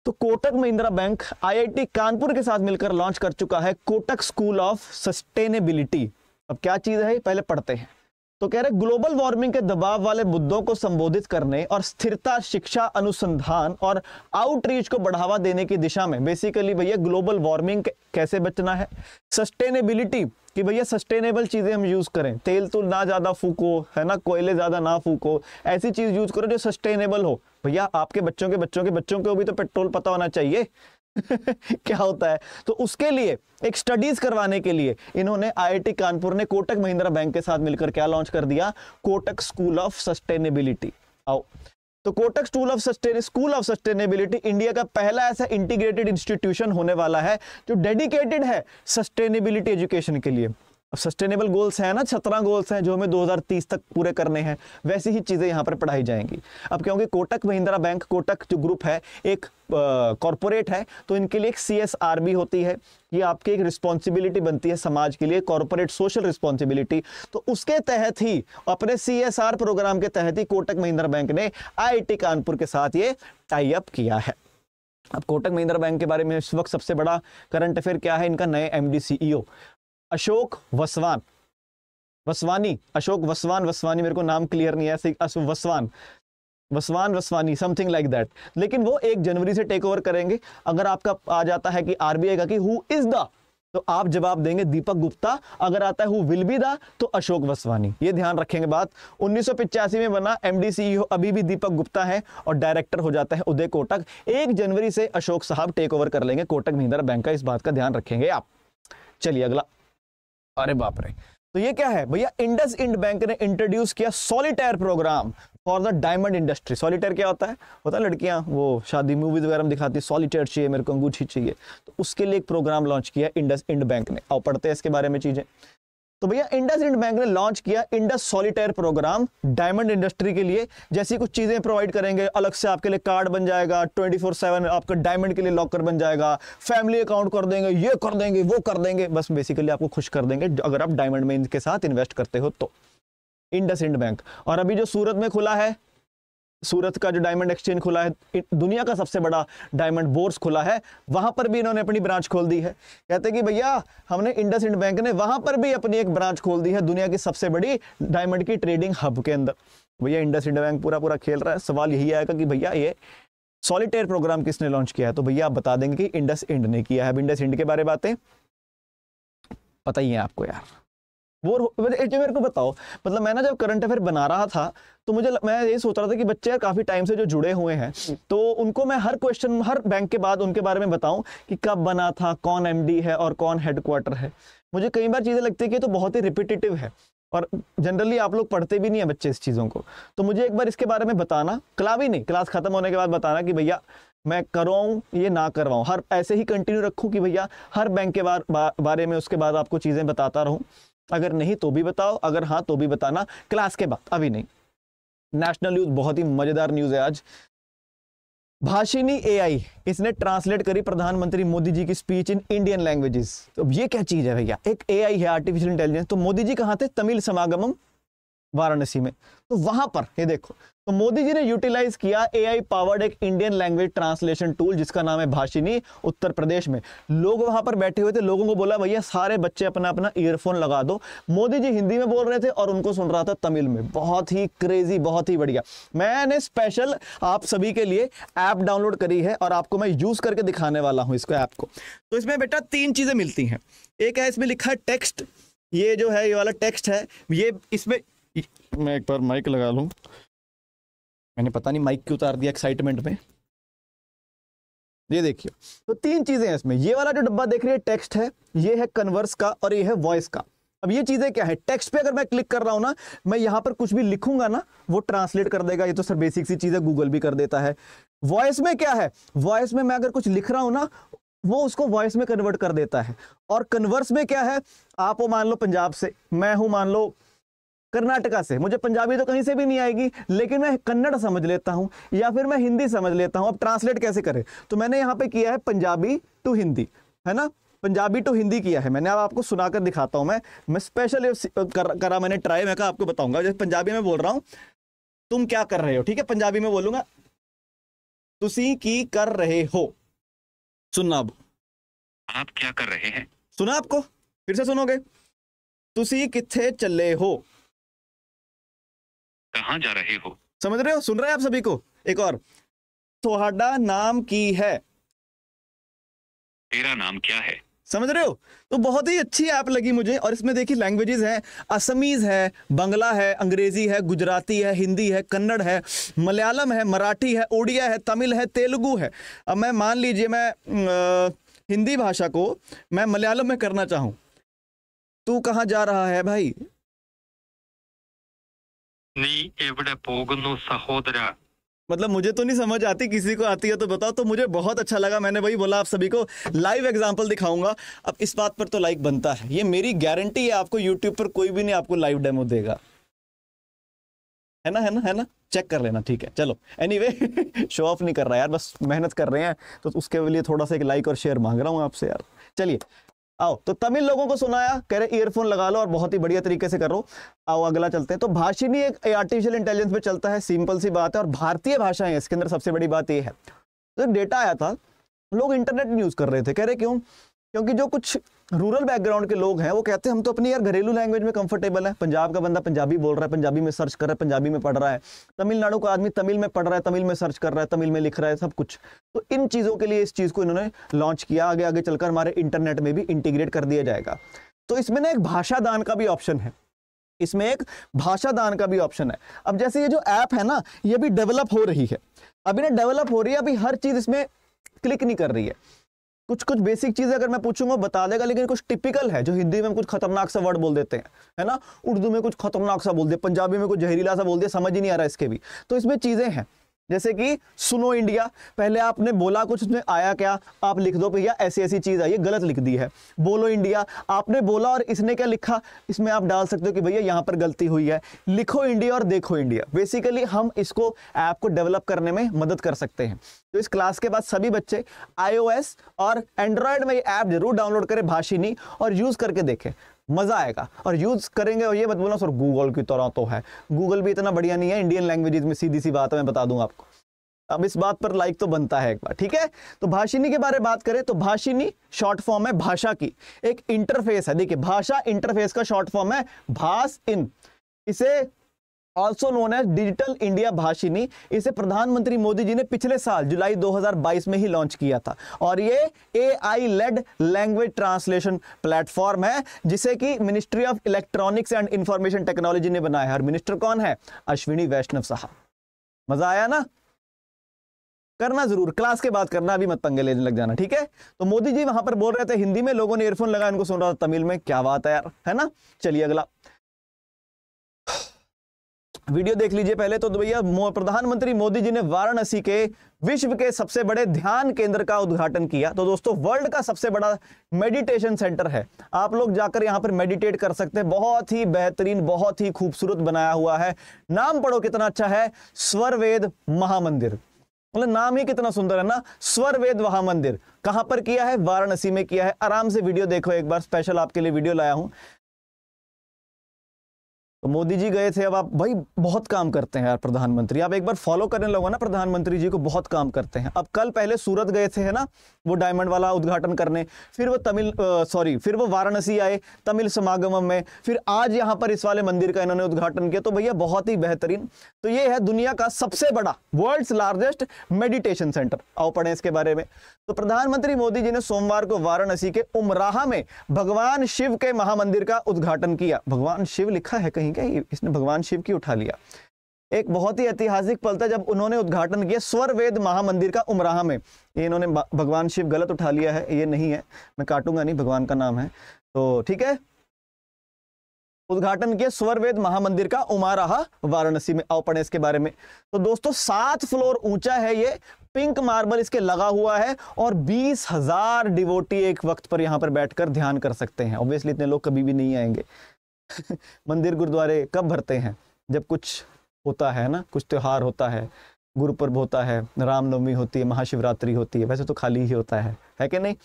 तो कोटक महिंद्रा बैंक आईआईटी कानपुर के साथ मिलकर लॉन्च कर चुका है कोटक स्कूल ऑफ सस्टेनेबिलिटी अब क्या चीज है पहले पढ़ते हैं तो कह रहे ग्लोबल वार्मिंग के दबाव वाले मुद्दों को संबोधित करने और स्थिरता शिक्षा अनुसंधान और आउटरीच को बढ़ावा देने की दिशा में बेसिकली भैया ग्लोबल वार्मिंग कैसे बचना है सस्टेनेबिलिटी कि भैया सस्टेनेबल चीज़ें हम यूज़ करें तेल तो ना ज़्यादा फूको है ना कोयले ज़्यादा ना फूको ऐसी चीज़ यूज़ करो जो सस्टेनेबल हो भैया आपके बच्चों के बच्चों के बच्चों को भी तो पेट्रोल पता होना चाहिए क्या होता है तो उसके लिए एक स्टडीज करवाने के लिए इन्होंने आईआईटी कानपुर ने कोटक महिंद्रा बैंक के साथ मिलकर क्या लॉन्च कर दिया कोटक स्कूल ऑफ सस्टेनेबिलिटी आओ तो Kotak school of sustain school of sustainability India का पहला ऐसा इंटीग्रेटेड इंस्टीट्यूशन होने वाला है जो डेडिकेटेड है सस्टेनेबिलिटी एजुकेशन के लिए अब सस्टेनेबल गोल्स हैं ना सत्रह गोल्स हैं जो हमें 2030 तक पूरे करने हैं वैसी ही चीज़ें यहाँ पर पढ़ाई जाएंगी अब क्योंकि कोटक महिंद्रा बैंक कोटक जो ग्रुप है एक कॉरपोरेट है तो इनके लिए एक सी भी होती है ये आपकी एक रिस्पॉन्सिबिलिटी बनती है समाज के लिए कॉरपोरेट सोशल रिस्पॉन्सिबिलिटी तो उसके तहत ही अपने सी प्रोग्राम के तहत ही कोटक महिंद्रा बैंक ने आई कानपुर के साथ ये टाई अप किया है अब कोटक महिंद्रा बैंक के बारे में इस वक्त सबसे बड़ा करंट अफेयर क्या है इनका नए एम डी अशोक वसवान वसवानी अशोक वसवान वसवानी मेरे को नाम क्लियर नहीं है ऐसे Vaswan Vaswan Vaswani something like that लेकिन वो एक जनवरी से टेक ओवर करेंगे अगर आपका आ जाता है कि आरबीआई का कि हु इज द तो आप जवाब देंगे दीपक गुप्ता अगर आता है हु विल बी दा तो अशोक वसवानी ये ध्यान रखेंगे बात उन्नीस में बना एमडीसीईओ e अभी भी दीपक गुप्ता है और डायरेक्टर हो जाता है उदय कोटक एक जनवरी से अशोक साहब टेक ओवर कर लेंगे कोटक महिंद्रा बैंक का इस बात का ध्यान रखेंगे आप चलिए अगला अरे बाप रे तो ये क्या है भैया इंडस इंड बैंक ने इंट्रोड्यूस किया solitaire programme for the diamond industry solitaire क्या होता है होता है लड़कियां वो शादी मूवीज वगैरह में दिखाती है सॉलिटेयर चाहिए मेरे को अंगूठी चाहिए तो उसके लिए एक प्रोग्राम लॉन्च किया इंडस इंड बैंक ने और पढ़ते हैं इसके बारे में चीज़ें तो भैया इंडस इंड बैंक ने लॉन्च किया Indus solitaire programme diamond industry के लिए जैसी कुछ चीजें प्रोवाइड करेंगे अलग से आपके लिए कार्ड बन जाएगा ट्वेंटी फोर सेवन आपका डायमंड के लिए लॉकर बन जाएगा फैमिली अकाउंट कर देंगे ये कर देंगे वो कर देंगे बस बेसिकली आपको खुश कर देंगे अगर आप डायमंड में इनके साथ इन्वेस्ट करते हो तो इंडस इंड बैंक और अभी जो सूरत में खुला है सूरत का जो डायमंड एक्सचेंज खुला है दुनिया का सबसे बड़ा डायमंड बोर्स खुला है वहां पर भी इन्होंने अपनी ब्रांच खोल दी है कहते हैं कि भैया हमने इंडस इंड बैंक ने वहां पर भी अपनी एक ब्रांच खोल दी है दुनिया की सबसे बड़ी डायमंड की ट्रेडिंग हब के अंदर भैया इंडस इंड बैंक पूरा पूरा खेल रहा है सवाल यही आएगा कि भैया ये सॉलिटेयर प्रोग्राम किसने लॉन्च किया है तो भैया आप बता देंगे कि इंडस इंड ने किया है अब इंडस इंड के बारे में बातें पता ही है आपको यार बोर हो मतलब मेरे को बताओ मतलब मैं ना जब करंट अफेयर बना रहा था तो मुझे मैं ये सोच रहा था कि बच्चे यार काफ़ी टाइम से जो जुड़े हुए हैं तो उनको मैं हर क्वेश्चन हर बैंक के बाद उनके बारे में बताऊं कि कब बना था कौन एमडी है और कौन हेडक्वार्टर है मुझे कई बार चीज़ें लगती है कि तो बहुत ही रिपीटेटिव है और जनरली आप लोग पढ़ते भी नहीं है बच्चे इस चीज़ों को तो मुझे एक बार इसके बारे में बताना क्ला भी नहीं क्लास खत्म होने के बाद बताना कि भैया मैं करवाऊँ ये ना करवाऊँ हर ऐसे ही कंटिन्यू रखूँ कि भैया हर बैंक के बार, बारे में उसके बाद आपको चीज़ें बताता रहूँ अगर नहीं तो भी बताओ अगर हाँ तो भी बताना क्लास के बाद अभी नहीं नेशनल न्यूज बहुत ही मजेदार न्यूज है आज भाषिनी एआई इसने ट्रांसलेट करी प्रधानमंत्री मोदी जी की स्पीच इन इंडियन लैंग्वेजेस तो ये क्या चीज है भैया एक एआई है आर्टिफिशियल इंटेलिजेंस तो मोदी जी कहाँ थे तमिल समागम वाराणसी में तो वहां पर ये देखो तो मोदी जी ने यूटिलाइज किया एआई पावर्ड एक इंडियन लैंग्वेज ट्रांसलेशन टूल जिसका नाम है भाषिनी उत्तर प्रदेश में लोग वहां पर बैठे हुए थे लोगों को बोला भैया सारे बच्चे अपना अपना ईयरफोन लगा दो मोदी जी हिंदी में बोल रहे थे और उनको सुन रहा था तमिल में बहुत ही क्रेजी बहुत ही बढ़िया मैंने स्पेशल आप सभी के लिए ऐप डाउनलोड करी है और आपको मैं यूज करके दिखाने वाला हूँ इसको ऐप को तो इसमें बेटा तीन चीजें मिलती हैं एक है इसमें लिखा है टेक्स्ट ये जो है ये वाला टेक्स्ट है ये इसमें मैं एक बार माइक लगा लूँ मैंने पता नहीं माइक क्यों उतार दिया एक्साइटमेंट में ये देखिए तो तीन चीजें हैं इसमें ये वाला जो डब्बा देख रही है टेक्स्ट है ये है कन्वर्स का और ये है वॉइस का अब ये चीजें क्या है टेक्स्ट पे अगर मैं क्लिक कर रहा हूं ना मैं यहां पर कुछ भी लिखूंगा ना वो ट्रांसलेट कर देगा ये तो सर बेसिक सी चीज है गूगल भी कर देता है वॉइस में क्या है वॉइस में मैं अगर कुछ लिख रहा हूं ना वो उसको वॉइस में कन्वर्ट कर देता है और कन्वर्स में क्या है आप हो मान लो पंजाब से मैं हूं मान लो कर्नाटका से मुझे पंजाबी तो कहीं से भी नहीं आएगी लेकिन मैं कन्नड़ समझ लेता हूं या फिर मैं हिंदी समझ लेता हूं अब ट्रांसलेट कैसे करें तो मैंने यहां पे किया है पंजाबी टू हिंदी है ना पंजाबी टू हिंदी किया है मैंने अब आपको सुनाकर दिखाता हूं मैं मैं स्पेशल कर, करा मैंने ट्राई मैं आपको बताऊंगा जैसे पंजाबी में बोल रहा हूं तुम क्या कर रहे हो ठीक है पंजाबी में बोलूंगा तुसी की कर रहे हो सुनना अब आप क्या कर रहे हैं सुना आपको फिर से सुनोगे तुसी किथे चले हो कहाँ जा रहे हो समझ रहे हो सुन रहे हैं आप सभी को एक और ਤੁਹਾਡਾ नाम की है तेरा नाम क्या है समझ रहे हो तो बहुत ही अच्छी ऐप लगी मुझे और इसमें देखिए लैंग्वेजेस हैं असमीज है बंगला है अंग्रेजी है गुजराती है हिंदी है कन्नड़ है मलयालम है मराठी है ओडिया है तमिल है तेलुगु है अब मैं मान लीजिए मैं आ, हिंदी भाषा को मैं मलयालम में करना चाहूँ तू कहाँ जा रहा है भाई नी एवडे पोगनो सहोदरा मतलब मुझे तो नहीं समझ आती किसी को आती है तो बताओ तो मुझे बहुत अच्छा लगा मैंने वही बोला आप सभी को लाइव एग्जांपल दिखाऊंगा अब इस बात पर तो लाइक बनता है ये मेरी गारंटी है आपको यूट्यूब पर कोई भी नहीं आपको लाइव डेमो देगा है ना है ना है ना चेक कर लेना ठीक है चलो एनी anyway, शो ऑफ नहीं कर रहा यार बस मेहनत कर रहे हैं तो उसके लिए थोड़ा सा एक लाइक और शेयर मांग रहा हूँ आपसे यार चलिए आओ तो तमिल लोगों को सुनाया कह रहे ईयरफोन लगा लो और बहुत ही बढ़िया तरीके से करो आओ अगला चलते हैं तो भाषिनी एक आर्टिफिशियल इंटेलिजेंस पे चलता है सिंपल सी बात है और भारतीय भाषाएं इसके अंदर सबसे बड़ी बात यह है तो डेटा आया था लोग इंटरनेट यूज़ कर रहे थे कह रहे क्यों क्योंकि जो कुछ रूरल बैकग्राउंड के लोग हैं वो कहते हैं हम तो अपनी यार घरेलू लैंग्वेज में कंफर्टेबल है पंजाब का बंदा पंजाबी बोल रहा है पंजाबी में सर्च कर रहा है पंजाबी में पढ़ रहा है तमिलनाडु का आदमी तमिल में पढ़ रहा है तमिल में सर्च कर रहा है तमिल में लिख रहा है सब कुछ तो इन चीज़ों के लिए इस चीज़ को इन्होंने लॉन्च किया आगे आगे चलकर हमारे इंटरनेट में भी इंटीग्रेट कर दिया जाएगा तो इसमें ना एक भाषा दान का भी ऑप्शन है इसमें एक भाषा दान का भी ऑप्शन है अब जैसे ये जो ऐप है ना ये भी डेवलप हो रही है अभी ना डेवलप हो रही है अभी हर चीज़ इसमें क्लिक नहीं कर रही है कुछ कुछ बेसिक चीजें अगर मैं पूछूंगा बता देगा लेकिन कुछ टिपिकल है जो हिंदी में कुछ खतरनाक सा वर्ड बोल देते हैं है ना उर्दू में कुछ खतरनाक सा बोल दे पंजाबी में कुछ जहरीला सा बोल दिया समझ ही नहीं आ रहा इसके भी तो इसमें चीजें हैं जैसे कि सुनो इंडिया पहले आपने बोला कुछ उसमें आया क्या आप लिख दो भैया ऐसी ऐसी चीज़ आई है गलत लिख दी है बोलो इंडिया आपने बोला और इसने क्या लिखा इसमें आप डाल सकते हो कि भैया यहाँ पर गलती हुई है लिखो इंडिया और देखो इंडिया बेसिकली हम इसको ऐप को डेवलप करने में मदद कर सकते हैं तो इस क्लास के बाद सभी बच्चे आईओ और एंड्रॉयड में ये ऐप जरूर डाउनलोड करें भाषिनी और यूज़ करके देखें मज़ा आएगा और यूज़ करेंगे और ये मत बोलना सर गूगल की तरह तो है गूगल भी इतना बढ़िया नहीं है इंडियन लैंग्वेज में सीधी सी बात है मैं बता दूंगा आपको अब इस बात पर लाइक तो बनता है एक बार ठीक है तो भाषिनी के बारे में बात करें तो भाषिनी शॉर्ट फॉर्म है भाषा की एक इंटरफेस है देखिए भाषा इंटरफेस का शॉर्ट फॉर्म है भाष इन इसे also known as digital India Bhashini इसे प्रधानमंत्री मोदी जी ने पिछले साल जुलाई 2022 में ही लॉन्च किया था और ये A I led language translation platform है जिसे कि ministry of electronics and information technology ने बनाया है और मिनिस्टर कौन है अश्विनी वैष्णव साहब मजा आया ना करना जरूर क्लास के बाद करना अभी मत पंगे लेने लग जाना ठीक है तो मोदी जी वहां पर बोल रहे थे हिंदी में लोगों ने ईयरफोन लगाया उनको सुन रहा था तमिल में क्या बात है यार है ना चलिए अगला वीडियो देख लीजिए पहले तो भैया प्रधानमंत्री मोदी जी ने वाराणसी के विश्व के सबसे बड़े ध्यान केंद्र का उद्घाटन किया तो दोस्तों वर्ल्ड का सबसे बड़ा मेडिटेशन सेंटर है आप लोग जाकर यहाँ पर मेडिटेट कर सकते हैं बहुत ही बेहतरीन बहुत ही खूबसूरत बनाया हुआ है नाम पढ़ो कितना अच्छा है स्वरवेद महामंदिर मतलब नाम ही कितना सुंदर है ना स्वरवेद वहा मंदिर कहां पर किया है वाराणसी में किया है आराम से वीडियो देखो एक बार स्पेशल आपके लिए वीडियो लाया हूं तो मोदी जी गए थे अब आप भाई बहुत काम करते हैं यार प्रधानमंत्री आप एक बार फॉलो करने लगो ना प्रधानमंत्री जी को बहुत काम करते हैं अब कल पहले सूरत गए थे है ना वो डायमंड वाला उद्घाटन करने फिर वो तमिल सॉरी फिर वो वाराणसी आए तमिल समागम में फिर आज यहाँ पर इस वाले मंदिर का इन्होंने उद्घाटन किया तो भैया बहुत ही बेहतरीन तो ये है दुनिया का सबसे बड़ा वर्ल्ड लार्जेस्ट मेडिटेशन सेंटर आओ पढ़े इसके बारे में तो प्रधानमंत्री मोदी जी ने सोमवार को वाराणसी के उमराहा में भगवान शिव के महामंदिर का उद्घाटन किया भगवान शिव लिखा है कहीं ठीक है इसने भगवान शिव की उठा लिया एक बहुत ही ऐतिहासिक पल था जब उन्होंने उद्घाटन किया स्वर वेद महामंदिर का उमराह में ये इन्होंने भगवान शिव गलत उठा लिया है ये नहीं है मैं काटूंगा नहीं भगवान का नाम है तो ठीक है उद्घाटन किया स्वर वेद महामंदिर का उमाराहा वाराणसी में आओ पढ़े इसके बारे में तो दोस्तों सात फ्लोर ऊंचा है ये पिंक मार्बल इसके लगा हुआ है और बीस हजार डिवोटी एक वक्त पर यहां पर बैठकर ध्यान कर सकते हैं ऑब्वियसली इतने लोग कभी भी नहीं आएंगे मंदिर गुरुद्वारे कब भरते हैं जब कुछ होता है ना कुछ त्यौहार होता है गुरुपर्व होता है रामनवमी होती है महाशिवरात्रि होती है वैसे तो खाली ही होता है है कि नहीं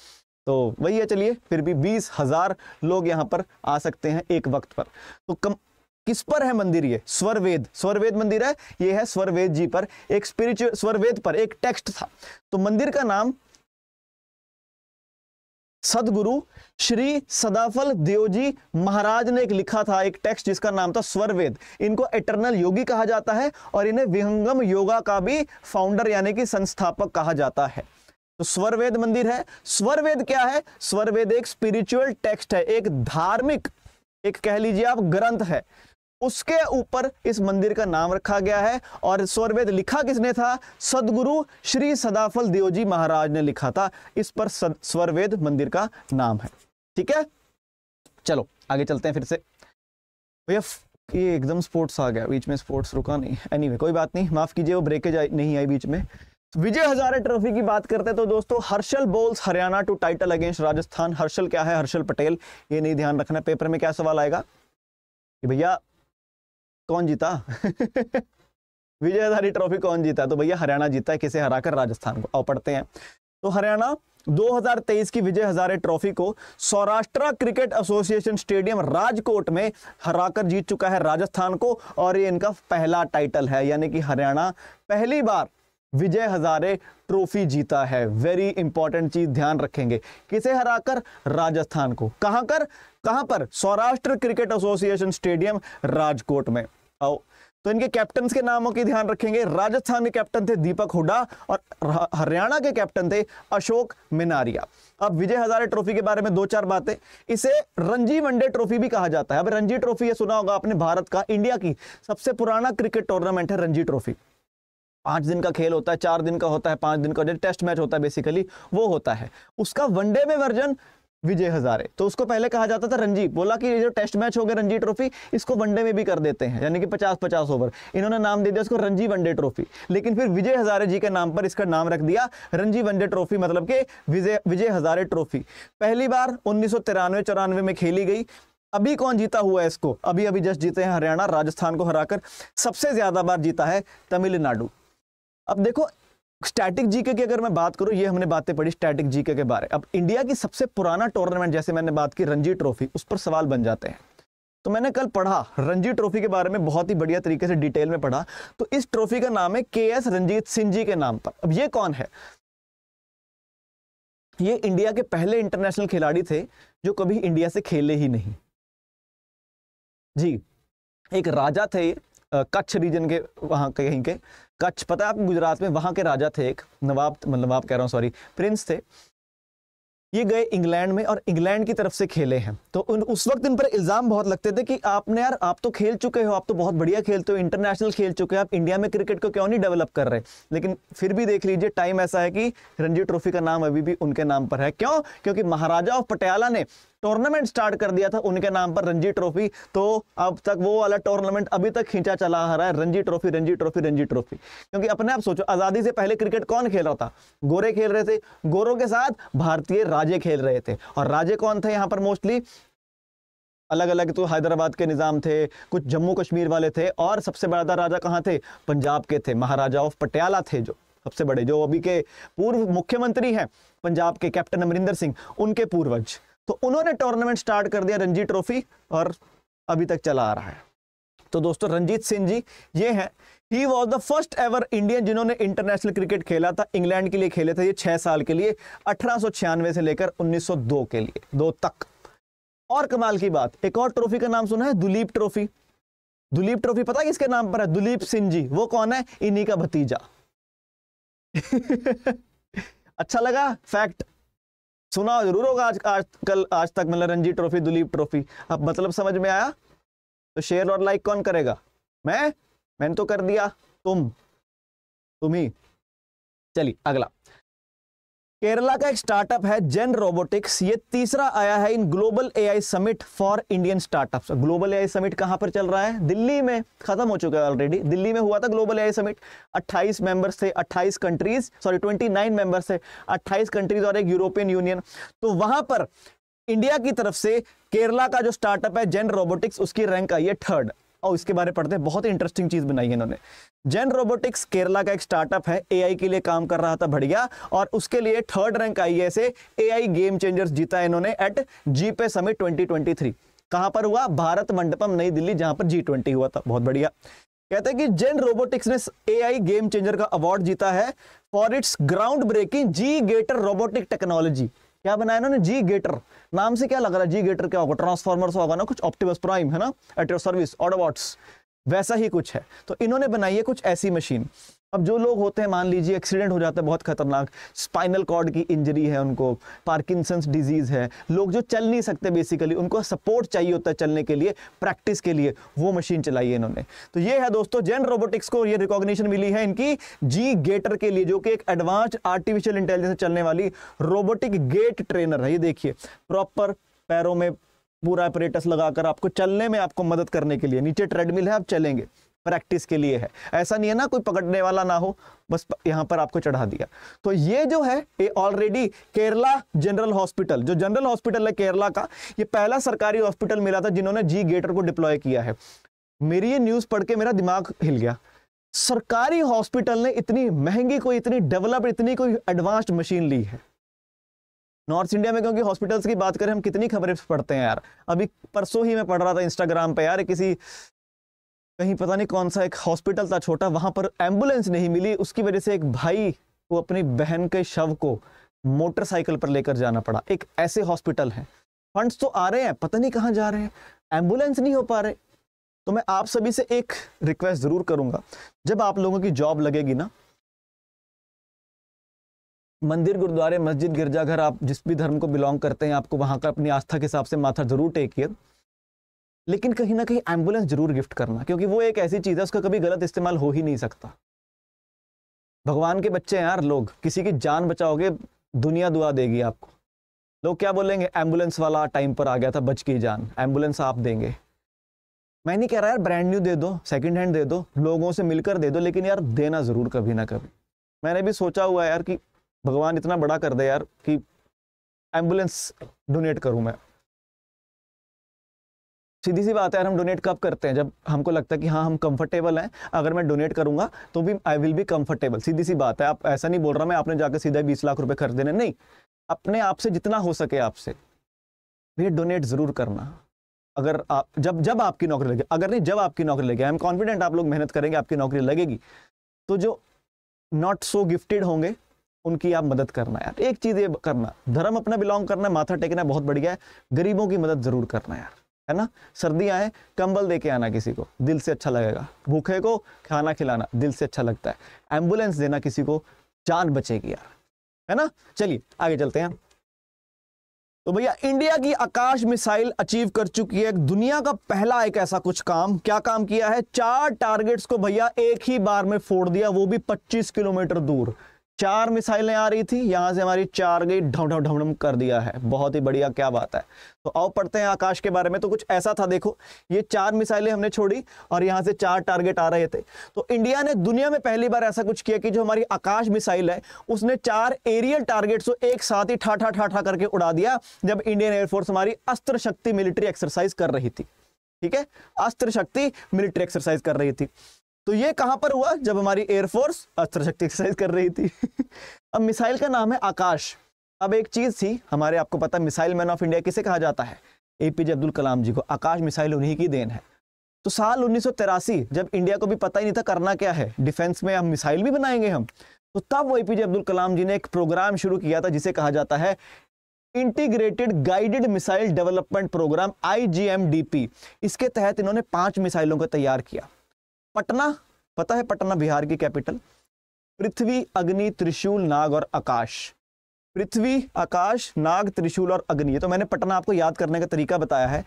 तो वही है चलिए फिर भी बीस हजार लोग यहाँ पर आ सकते हैं एक वक्त पर तो कम किस पर है मंदिर ये स्वरवेद स्वरवेद मंदिर है ये है स्वरवेद जी पर एक स्पिरिचुअल स्वरवेद पर एक टेक्स्ट था तो मंदिर का नाम सदगुरु श्री सदाफल देवजी महाराज ने एक लिखा था एक टेक्स्ट जिसका नाम था स्वरवेद इनको इटर्नल योगी कहा जाता है और इन्हें विहंगम योगा का भी फाउंडर यानी कि संस्थापक कहा जाता है तो स्वरवेद मंदिर है स्वरवेद क्या है स्वरवेद एक स्पिरिचुअल टेक्स्ट है एक धार्मिक एक कह लीजिए आप ग्रंथ है उसके ऊपर इस मंदिर का नाम रखा गया है और स्वरवेद लिखा किसने था सदगुरु श्री सदाफल देव जी महाराज ने लिखा था इस पर स्वरवेद मंदिर का नाम है ठीक है चलो आगे चलते हैं फिर से भैया ये एकदम स्पोर्ट्स आ गया बीच में स्पोर्ट्स रुका नहीं एनीवे anyway, कोई बात नहीं माफ कीजिए वो ब्रेकेज नहीं आई बीच में विजय हजारे ट्रॉफी की बात करते हैं तो दोस्तों Harshal bowls Haryana to title against Rajasthan Harshal क्या है हर्षल पटेल ये नहीं ध्यान रखना पेपर में क्या सवाल आएगा कि भैया कौन जीता विजयधारी ट्रॉफी कौन जीता तो भैया हरियाणा जीता है किसे हराकर राजस्थान को और पढ़ते हैं तो हरियाणा 2023 की विजय हजारे ट्रॉफी को Saurashtra cricket association stadium Rajkot में हराकर जीत चुका है राजस्थान को और ये इनका पहला टाइटल है यानी कि हरियाणा पहली बार विजय हजारे ट्रॉफी जीता है वेरी इंपॉर्टेंट चीज ध्यान रखेंगे किसे हराकर राजस्थान को कहां कर कहां पर Saurashtra cricket association stadium Rajkot में आओ तो इनके कैप्टन के नामों की ध्यान रखेंगे राजस्थान के कैप्टन थे दीपक हुडा और हरियाणा के कैप्टन थे अशोक मिनारिया अब विजय हजारे ट्रॉफी के बारे में दो चार बातें इसे रणजी वनडे ट्रॉफी भी कहा जाता है अब रणजी ट्रॉफी ये सुना होगा आपने भारत का इंडिया की सबसे पुराना क्रिकेट टूर्नामेंट है रणजी ट्रॉफी पांच दिन का खेल होता है चार दिन का होता है पांच दिन का टेस्ट मैच होता है बेसिकली वो होता है उसका वनडे में वर्जन विजय हजारे तो उसको पहले कहा जाता था रणजी बोला कि ये जो टेस्ट मैच हो गया रणजी ट्रॉफी इसको वनडे में भी कर देते हैं यानी कि पचास पचास ओवर इन्होंने नाम दे दिया उसको रणजी वनडे ट्रॉफी लेकिन फिर विजय हजारे जी के नाम पर इसका नाम रख दिया रणजी वनडे ट्रॉफी मतलब के विजय विजय हजारे ट्रॉफी पहली बार उन्नीस सौ में खेली गई अभी कौन जीता हुआ है इसको अभी अभी जस्ट जीते हैं हरियाणा राजस्थान को हराकर सबसे ज्यादा बार जीता है तमिलनाडु अब देखो स्टैटिक जीके की अगर मैं बात करूं ये हमने बातें पढ़ी स्टैटिक जीके के बारे अब इंडिया की सबसे पुराना टूर्नामेंट जैसे मैंने बात की रणजी ट्रॉफी उस पर सवाल बन जाते हैं तो मैंने कल पढ़ा रणजी ट्रॉफी के बारे में बहुत ही बढ़िया तरीके से डिटेल में पढ़ा तो इस ट्रॉफी का नाम है के एस रंजीत सिंह जी के नाम पर अब ये कौन है ये इंडिया के पहले इंटरनेशनल खिलाड़ी थे जो कभी इंडिया से खेले ही नहीं जी एक राजा थे कच्छ रीजन के वहां कहीं के कच्छ पता है आपको गुजरात में वहां के राजा थे एक नवाब मतलब नवाब कह रहा हूँ सॉरी प्रिंस थे ये गए इंग्लैंड में और इंग्लैंड की तरफ से खेले हैं तो उन उस वक्त इन पर इल्ज़ाम बहुत लगते थे कि आपने यार आप तो खेल चुके हो आप तो बहुत बढ़िया खेलते हो इंटरनेशनल खेल चुके हो आप इंडिया में क्रिकेट को क्यों नहीं डेवलप कर रहे लेकिन फिर भी देख लीजिए टाइम ऐसा है कि रणजी ट्रॉफी का नाम अभी भी उनके नाम पर है क्यों क्योंकि महाराजा ऑफ पटियाला ने टूर्नामेंट स्टार्ट कर दिया था उनके नाम पर रणजी ट्रॉफी तो अब तक वो वाला टूर्नामेंट अभी तक खींचा चला आ रहा है Ranji trophy Ranji trophy Ranji trophy क्योंकि अपने आप सोचो आज़ादी से पहले क्रिकेट कौन खेल रहा था गोरे खेल रहे थे गोरों के साथ भारतीय राजे खेल रहे थे और राजे कौन थे यहाँ पर मोस्टली अलग अलग तो हैदराबाद के निज़ाम थे कुछ जम्मू कश्मीर वाले थे और सबसे बड़ा राजा कहाँ थे पंजाब के थे महाराजा ऑफ पटियाला थे जो सबसे बड़े जो अभी के पूर्व मुख्यमंत्री हैं पंजाब के कैप्टन अमरिंदर सिंह उनके पूर्वज तो उन्होंने टूर्नामेंट स्टार्ट कर दिया रणजी ट्रॉफी और अभी तक चला आ रहा है तो दोस्तों रंजीत सिंह जी ये हैं he was the first ever Indian जिन्होंने इंटरनेशनल क्रिकेट खेला था इंग्लैंड के लिए खेले थे ये छह साल के लिए अठारह से लेकर 1902 के लिए दो तक और कमाल की बात एक और ट्रॉफी का नाम सुना है दुलीप ट्रॉफी दुलीप ट्रॉफी पता है किसके नाम पर है दुलीप सिंह जी वो कौन है इन्हीं का भतीजा अच्छा लगा फैक्ट सुना जरूर होगा आज आज कल आज तक मतलब रणजी ट्रॉफी दुलीप ट्रॉफी अब मतलब समझ में आया तो शेयर और लाइक कौन करेगा मैं मैंने तो कर दिया तुम तुम ही चलिए अगला केरला का एक स्टार्टअप है जेन रोबोटिक्स ये तीसरा आया है in global AI summit for Indian startups global AI summit कहां पर चल रहा है दिल्ली में खत्म हो चुका है ऑलरेडी दिल्ली में हुआ था ग्लोबल एआई समिट 28 मेंबर्स थे 28 कंट्रीज सॉरी 29 मेंबर्स थे 28 कंट्रीज और एक यूरोपियन यूनियन तो वहां पर इंडिया की तरफ से केरला का जो स्टार्टअप है जेन रोबोटिक्स उसकी रैंक आई है थर्ड और इसके बारे में पढ़ते हैं बहुत ही इंटरेस्टिंग चीज़ बनाई है इन्होंने जेन रोबोटिक्स केरला का एक स्टार्टअप है एआई के लिए काम कर रहा था बढ़िया और उसके लिए थर्ड रैंक आई है से एआई गेम चेंजर्स जीता इन्होंने एट जीपे समिट ट्वेंटी कहां पर हुआ भारत मंडपम नई दिल्ली जहां पर जी ट्वेंटी हुआ था बहुत बढ़िया कहते हैं कि जेन रोबोटिक्स ने एआई गेम चेंजर का अवार्ड जीता है for its ground breaking G Gaiter robotic technology क्या बनाया इन्होंने जी गेटर नाम से क्या लग रहा है जी गेटर क्या होगा ट्रांसफॉर्मर होगा ना कुछ ऑप्टिमस प्राइम है ना एट योर सर्विस ऑडोवॉट्स वैसा ही कुछ है तो इन्होंने बनाई है कुछ ऐसी मशीन अब जो लोग होते हैं मान लीजिए एक्सीडेंट हो जाता है बहुत खतरनाक स्पाइनल कॉर्ड की इंजरी है उनको पार्किंसंस डिजीज़ है लोग जो चल नहीं सकते बेसिकली उनको सपोर्ट चाहिए होता है चलने के लिए प्रैक्टिस के लिए वो मशीन चलाई है इन्होंने तो ये है दोस्तों जेन रोबोटिक्स को ये रिकॉग्निशन मिली है इनकी जी गेटर के लिए जो कि एक एडवांस आर्टिफिशियल इंटेलिजेंस चलने वाली रोबोटिक गेट ट्रेनर है ये देखिए प्रॉपर पैरों में पूरा अपरेटस लगाकर आपको चलने में आपको मदद करने के लिए नीचे ट्रेडमिल है आप चलेंगे प्रैक्टिस के लिए है ऐसा नहीं है ना कोई पकड़ने वाला ना हो बस यहां पर आपको चढ़ा दिया तो ये जो है ये ऑलरेडी केरला जनरल हॉस्पिटल जो जनरल हॉस्पिटल है केरला का ये पहला सरकारी हॉस्पिटल मिला था जिन्होंने जी गेटर को डिप्लॉय किया है मेरी ये न्यूज़ पढ़ के मेरा दिमाग हिल गया सरकारी हॉस्पिटल ने इतनी महंगी कोई इतनी डेवलप इतनी कोई एडवांस्ड मशीन ली है नॉर्थ इंडिया में क्योंकि हॉस्पिटल्स की बात करें हम कितनी खबरें पढ़ते हैं यार अभी परसों ही मैं पढ़ रहा था इंस्टाग्राम पे यार किसी कहीं पता नहीं कौन सा एक हॉस्पिटल था छोटा वहाँ पर एम्बुलेंस नहीं मिली उसकी वजह से एक भाई को अपनी बहन के शव को मोटरसाइकिल पर लेकर जाना पड़ा एक ऐसे हॉस्पिटल है फंड्स तो आ रहे हैं पता नहीं कहाँ जा रहे हैं एम्बुलेंस नहीं हो पा रहे तो मैं आप सभी से एक रिक्वेस्ट ज़रूर करूंगा जब आप लोगों की जॉब लगेगी ना मंदिर गुरुद्वारे मस्जिद गिरजाघर आप जिस भी धर्म को बिलोंग करते हैं आपको वहां का अपनी आस्था के हिसाब से माथा जरूर टेकिए लेकिन कहीं ना कहीं एम्बुलेंस जरूर गिफ्ट करना क्योंकि वो एक ऐसी चीज़ है उसका कभी गलत इस्तेमाल हो ही नहीं सकता भगवान के बच्चे हैं यार लोग किसी की जान बचाओगे दुनिया दुआ देगी आपको लोग क्या बोलेंगे एम्बुलेंस वाला टाइम पर आ गया था बच की जान एम्बुलेंस आप देंगे मैं नहीं कह रहा यार ब्रांड न्यू दे दो सेकंड हैंड दे दो लोगों से मिलकर दे दो लेकिन यार देना ज़रूर कभी ना कभी मैंने भी सोचा हुआ है यार कि भगवान इतना बड़ा कर दे यार कि एम्बुलेंस डोनेट करूँ मैं सीधी सी बात है यार हम डोनेट कब करते हैं जब हमको लगता है कि हाँ हम कंफर्टेबल हैं अगर मैं डोनेट करूंगा तो भी आई विल बी कंफर्टेबल सीधी सी बात है आप ऐसा नहीं बोल रहा मैं आपने जाकर सीधा बीस लाख रुपए खर्च देने नहीं अपने आप से जितना हो सके आपसे भैया डोनेट ज़रूर करना अगर आप जब जब आपकी नौकरी लगे अगर नहीं जब आपकी नौकरी लगे आई एम कॉन्फिडेंट आप लोग मेहनत करेंगे आपकी नौकरी लगेगी तो जो नॉट सो गिफ्टेड होंगे उनकी आप मदद करना यार एक चीज़ ये करना धर्म अपना बिलोंग करना माथा टेकना बहुत बढ़िया है गरीबों की मदद ज़रूर करना यार है ना सर्दी आए कंबल दे के आना किसी को दिल से अच्छा लगेगा भूखे को खाना खिलाना दिल से अच्छा लगता है एम्बुलेंस देना किसी को जान बचेगी यार है ना चलिए आगे चलते हैं तो भैया इंडिया की आकाश मिसाइल अचीव कर चुकी है दुनिया का पहला एक ऐसा कुछ काम क्या काम किया है चार टारगेट्स को भैया एक ही बार में फोड़ दिया वो भी 25 किलोमीटर दूर चार मिसाइलें आ रही थी यहाँ से हमारी चार गई ढमढम ढमढम कर दिया है बहुत ही बढ़िया क्या बात है तो आओ पढ़ते हैं आकाश के बारे में तो कुछ ऐसा था देखो ये चार मिसाइलें हमने छोड़ी और यहाँ से चार टारगेट आ रहे थे तो इंडिया ने दुनिया में पहली बार ऐसा कुछ किया कि जो हमारी आकाश मिसाइल है उसने चार एरियल टारगेट को एक साथ ही ठाठा ठाठा करके उड़ा दिया जब इंडियन एयरफोर्स हमारी अस्त्र शक्ति मिलिट्री एक्सरसाइज कर रही थी ठीक है अस्त्र शक्ति मिलिट्री एक्सरसाइज कर रही थी तो ये कहां पर हुआ जब हमारी एयरफोर्स अस्त्र शक्ति एक्सरसाइज कर रही थी अब मिसाइल का नाम है आकाश अब एक चीज थी हमारे आपको पता मिसाइल मैन ऑफ इंडिया किसे कहा जाता है एपीजे अब्दुल कलाम जी को आकाश मिसाइल उन्हीं की देन है तो साल उन्नीस जब इंडिया को भी पता ही नहीं था करना क्या है डिफेंस में हम मिसाइल भी बनाएंगे हम तो तब वो एपीजे अब्दुल कलाम जी ने एक प्रोग्राम शुरू किया था जिसे कहा जाता है integrated guided missile development programme IGMDP इसके तहत इन्होंने पांच मिसाइलों को तैयार किया पटना पता है पटना बिहार की कैपिटल पृथ्वी अग्नि त्रिशूल नाग और आकाश पृथ्वी आकाश नाग त्रिशूल और अग्नि ये तो मैंने पटना आपको याद करने का तरीका बताया है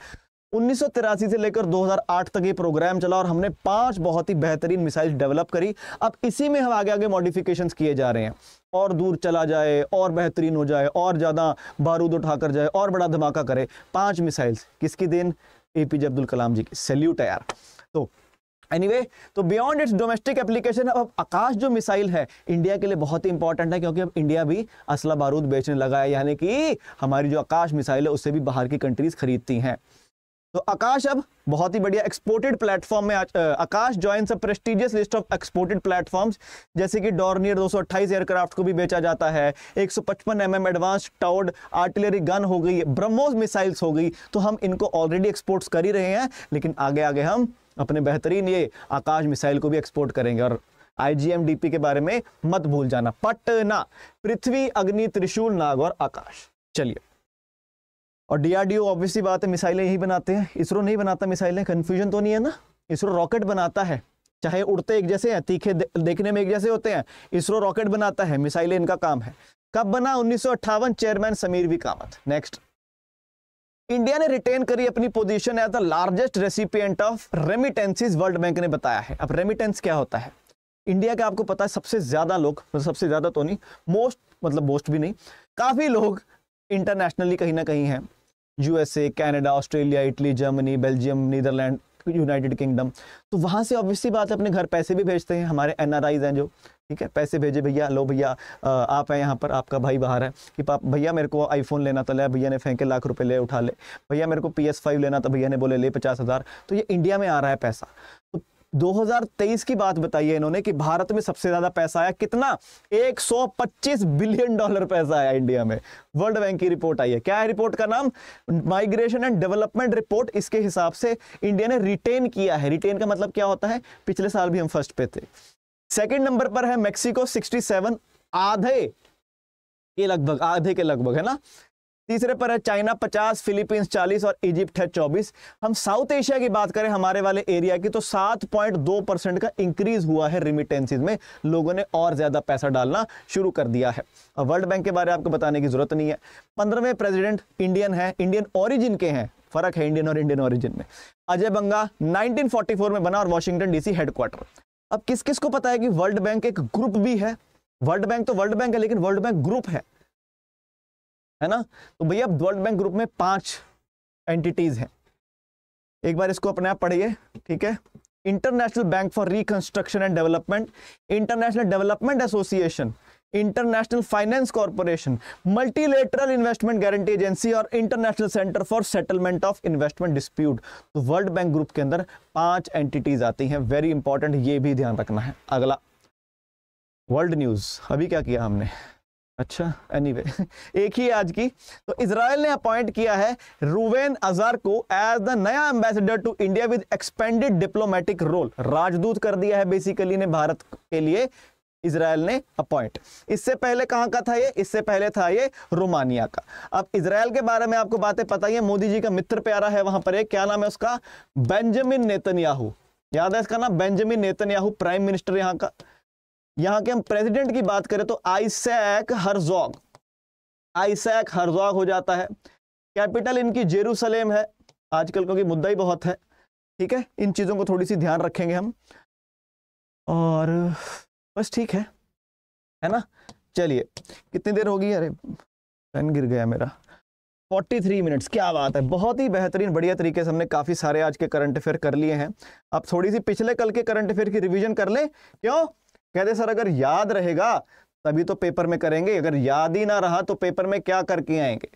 उन्नीस से लेकर 2008 तक ये प्रोग्राम चला और हमने पांच बहुत ही बेहतरीन मिसाइल डेवलप करी अब इसी में हम आगे आगे मॉडिफिकेशन किए जा रहे हैं और दूर चला जाए और बेहतरीन हो जाए और ज़्यादा बारूद उठाकर जाए और बड़ा धमाका करे पांच मिसाइल्स किसकी देन A P J Abdul Kalam ji की सैल्यूट है यार तो एनीवे anyway, तो बियॉन्ड इट्स डोमेस्टिक एप्लीकेशन अब आकाश जो मिसाइल है इंडिया के लिए बहुत ही इंपॉर्टेंट है क्योंकि अब इंडिया भी असला बारूद बेचने लगा है यानी कि हमारी जो आकाश मिसाइल है उससे भी बाहर की कंट्रीज खरीदती हैं तो आकाश अब बहुत ही बढ़िया एक्सपोर्टेड प्लेटफॉर्म में Akash joins a prestigious list of exported platforms जैसे कि डॉर्नियर 228 एयरक्राफ्ट को भी बेचा जाता है 155 सौ पचपन M M advance towed artillery gun हो गई ब्रह्मोस मिसाइल्स हो गई तो हम इनको ऑलरेडी एक्सपोर्ट्स कर ही रहे हैं लेकिन आगे आगे हम अपने बेहतरीन ये आकाश मिसाइल को भी एक्सपोर्ट करेंगे और आई के बारे में मत भूल जाना पटना पृथ्वी अग्नि त्रिशूल नाग और आकाश चलिए और डीआरडीओ ऑब्वियसली बात है मिसाइलें यही बनाते हैं इसरो नहीं बनाता मिसाइलें कन्फ्यूजन तो नहीं है ना इसरो रॉकेट बनाता है चाहे उड़ते एक जैसे हैं तीखे देखने में एक जैसे होते हैं इसरो रॉकेट बनाता है मिसाइलें इनका काम है कब बना उन्नीस चेयरमैन समीर भी कामत नेक्स्ट इंडिया ने रिटेन करी अपनी position as the largest recipient of remittances world bank ने बताया है अब रेमिटेंस क्या होता है इंडिया के आपको पता है सबसे ज्यादा लोग मतलब सबसे ज्यादा तो नहीं मोस्ट मतलब मोस्ट भी नहीं काफी लोग इंटरनेशनली कहीं ना कहीं हैं USA Canada Australia Italy Germany Belgium Netherland united kingdom तो वहाँ से ऑब्वियसली बात है अपने घर पैसे भी भेजते हैं हमारे एन हैं जो ठीक है पैसे भेजे भैया लो भैया आप हैं यहाँ पर आपका भाई बाहर है कि पाप भैया मेरे को आईफोन लेना था ले भैया ने फेंके लाख रुपए ले उठा ले भैया मेरे को पी एस फाइव लेना था भैया ने बोले ले पचास हज़ार तो ये इंडिया में आ रहा है पैसा 2023 की बात बताई है इन्होंने कि भारत में सबसे ज्यादा पैसा आया कितना 125 बिलियन डॉलर पैसा आया इंडिया में वर्ल्ड बैंक की रिपोर्ट आई है क्या है रिपोर्ट का नाम माइग्रेशन एंड डेवलपमेंट रिपोर्ट इसके हिसाब से इंडिया ने रिटेन किया है रिटेन का मतलब क्या होता है पिछले साल भी हम फर्स्ट पे थे सेकेंड नंबर पर है मैक्सिको सिक्सटी आधे के लगभग आधे के लगभग है ना तीसरे पर है चाइना पचास फिलीपींस चालीस और इजिप्ट है चौबीस हम साउथ एशिया की बात करें हमारे वाले एरिया की तो सात दो परसेंट का इंक्रीज हुआ है रिमिटेंसीज में लोगों ने और ज्यादा पैसा डालना शुरू कर दिया है वर्ल्ड बैंक के बारे में आपको बताने की जरूरत नहीं है पंद्रहवें प्रेसिडेंट इंडियन है इंडियन ऑरिजिन के हैं फर्क है इंडियन और इंडियन ऑरिजिन में अजय बंगा नाइनटीन में बना और वॉशिंगटन डीसी हेडक्वार्टर अब किस किस को पता है कि वर्ल्ड बैंक एक ग्रुप भी है वर्ल्ड बैंक तो वर्ल्ड बैंक है लेकिन वर्ल्ड बैंक ग्रुप है है ना तो भैया अब वर्ल्ड बैंक ग्रुप में पांच एंटिटीज हैं एक बार इसको अपने आप पढ़िए ठीक है international bank for reconstruction and development international development association international finance corporation multilateral investment guarantee agency और international centre for settlement of investment dispute तो वर्ल्ड बैंक ग्रुप के अंदर पांच एंटिटीज आती हैं वेरी इंपॉर्टेंट ये भी ध्यान रखना है अगला वर्ल्ड न्यूज अभी क्या किया हमने अच्छा एनीवे anyway, एक ही आज की तो इसराइल ने अपॉइंट किया है रूवेन अजार को एज द नया ambassador to India with expanded diplomatic role राजदूत कर दिया है बेसिकली ने भारत के लिए इसराइल ने अपॉइंट इससे पहले कहां का था ये इससे पहले था ये रोमानिया का अब इसराइल के बारे में आपको बातें पता ही है मोदी जी का मित्र प्यारा है वहां पर एक क्या नाम है उसका बेंजामिन नेतन्याहू याद है इसका नाम बेंजामिन नेतन्याहू प्राइम मिनिस्टर यहाँ का यहां के हम प्रेसिडेंट की बात करें तो आइसैक हरजॉग आइसैक हरजॉग हो जाता है कैपिटल इनकी जेरूसलेम है आजकल क्योंकि मुद्दा ही बहुत है ठीक है इन चीज़ों को थोड़ी सी ध्यान रखेंगे हम और बस ठीक है है ना चलिए कितनी देर होगी अरे पेन गिर गया मेरा 43 मिनट्स क्या बात है बहुत ही बेहतरीन बढ़िया तरीके से हमने काफ़ी सारे आज के करंट अफेयर कर लिए हैं आप थोड़ी सी पिछले कल के करंट अफेयर की रिवीजन कर लें क्यों कहते सर अगर याद रहेगा तभी तो पेपर में करेंगे अगर याद ही ना रहा तो पेपर में क्या करके आएंगे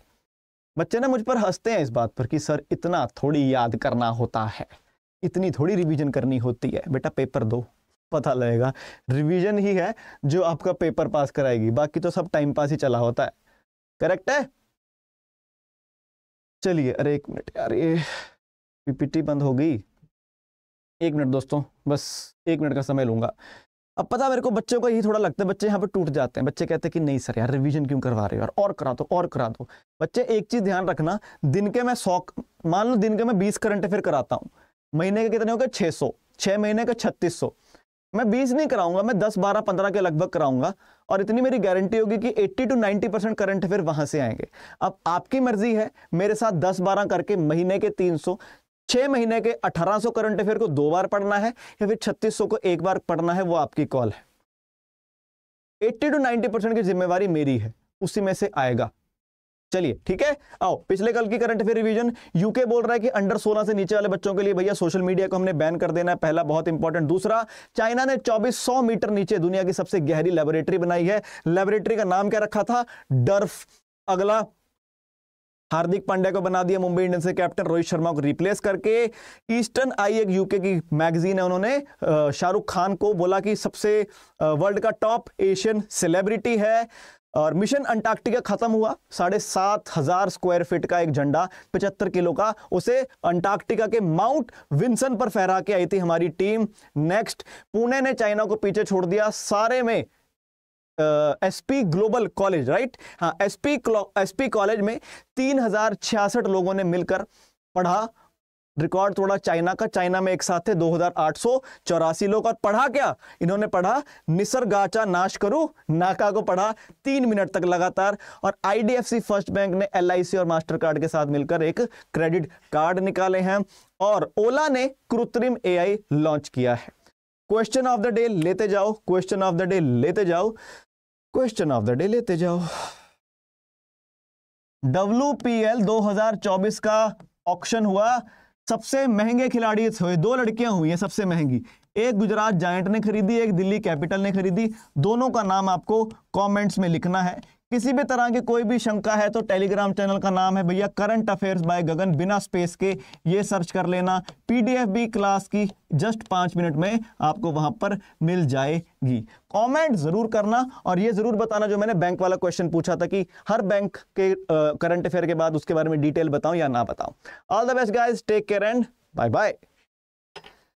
बच्चे ना मुझ पर हंसते हैं इस बात पर कि सर इतना थोड़ी याद करना होता है इतनी थोड़ी रिवीजन करनी होती है बेटा पेपर दो पता लगेगा रिवीजन ही है जो आपका पेपर पास कराएगी बाकी तो सब टाइम पास ही चला होता है करेक्ट है चलिए अरे एक मिनट यार ये पीपीटी बंद हो गई एक मिनट दोस्तों बस एक मिनट का समय लूंगा अब पता मेरे को बच्चों को यही थोड़ा लगता है बच्चे यहाँ पर टूट जाते हैं बच्चे कहते हैं कि नहीं सर यार रिवीजन क्यों करवा रहे हो यार और करा दो और करा दो बच्चे एक चीज़ ध्यान रखना दिन के मैं सौ मान लो दिन के मैं बीस करंट अफेयर कराता हूँ महीने के कितने हो गए छः सौ छह महीने के छत्तीस सौ मैं बीस नहीं कराऊंगा मैं दस बारह पंद्रह के लगभग कराऊंगा और इतनी मेरी गारंटी होगी कि eighty two ninety percent current affair वहां से आएंगे अब आपकी मर्जी है मेरे साथ दस बारह करके महीने के सौ छह महीने के 1800 करंट अफेयर को दो बार पढ़ना है या फिर 3600 को एक बार पढ़ना है वो आपकी कॉल है 80 टू 90 परसेंट की जिम्मेवारी मेरी है उसी में से आएगा चलिए ठीक है आओ पिछले कल की करंट अफेयर रिवीजन यूके बोल रहा है कि अंडर 16 से नीचे वाले बच्चों के लिए भैया सोशल मीडिया को हमने बैन कर देना है पहला बहुत इंपॉर्टेंट दूसरा चाइना ने 2400 मीटर नीचे दुनिया की सबसे गहरी लेबोरेटरी बनाई है लेबोरेटरी का नाम क्या रखा था डर्फ अगला हार्दिक पांड्या को बना दिया मुंबई इंडियंस के कैप्टन रोहित शर्मा को रिप्लेस करके ईस्टर्न आई एक यूके की मैगजीन है उन्होंने शाहरुख खान को बोला कि सबसे वर्ल्ड का टॉप एशियन सेलिब्रिटी है और मिशन अंटार्कटिका खत्म हुआ साढ़े सात हजार स्क्वायर फीट का एक झंडा पचहत्तर किलो का उसे अंटार्कटिका के माउंट विंसन पर फहरा के आई थी हमारी टीम नेक्स्ट पुणे ने चाइना को पीछे छोड़ दिया सारे में एसपी ग्लोबल कॉलेज राइट हाँ एसपी एसपी कॉलेज में तीन लोगों ने मिलकर पढ़ा रिकॉर्ड तोड़ा चाइना का चाइना में एक साथ थे दो लोग और पढ़ा क्या इन्होंने पढ़ा निसर्गाचा नाश करू नाका को पढ़ा तीन मिनट तक लगातार और आईडीएफसी फर्स्ट बैंक ने एलआईसी और मास्टर कार्ड के साथ मिलकर एक क्रेडिट कार्ड निकाले हैं और ओला ने कृत्रिम एआई लॉन्च किया है क्वेश्चन ऑफ द डे लेते जाओ क्वेश्चन ऑफ द डे लेते जाओ क्वेश्चन ऑफ द डे लेते जाओ हजार 2024 का ऑक्शन हुआ सबसे महंगे खिलाड़ी हुए दो लड़कियां हुई हैं सबसे महंगी एक गुजरात जायंट ने खरीदी एक दिल्ली कैपिटल ने खरीदी दोनों का नाम आपको कमेंट्स में लिखना है किसी भी तरह की कोई भी शंका है तो टेलीग्राम चैनल का नाम है भैया करंट अफेयर्स बाय गगन बिना स्पेस के ये सर्च कर लेना पीडीएफ भी क्लास की जस्ट पाँच मिनट में आपको वहां पर मिल जाएगी कमेंट ज़रूर करना और ये ज़रूर बताना जो मैंने बैंक वाला क्वेश्चन पूछा था कि हर बैंक के करंट अफेयर के बाद उसके बारे में डिटेल बताऊँ या ना बताऊँ all the best guys take care and bye bye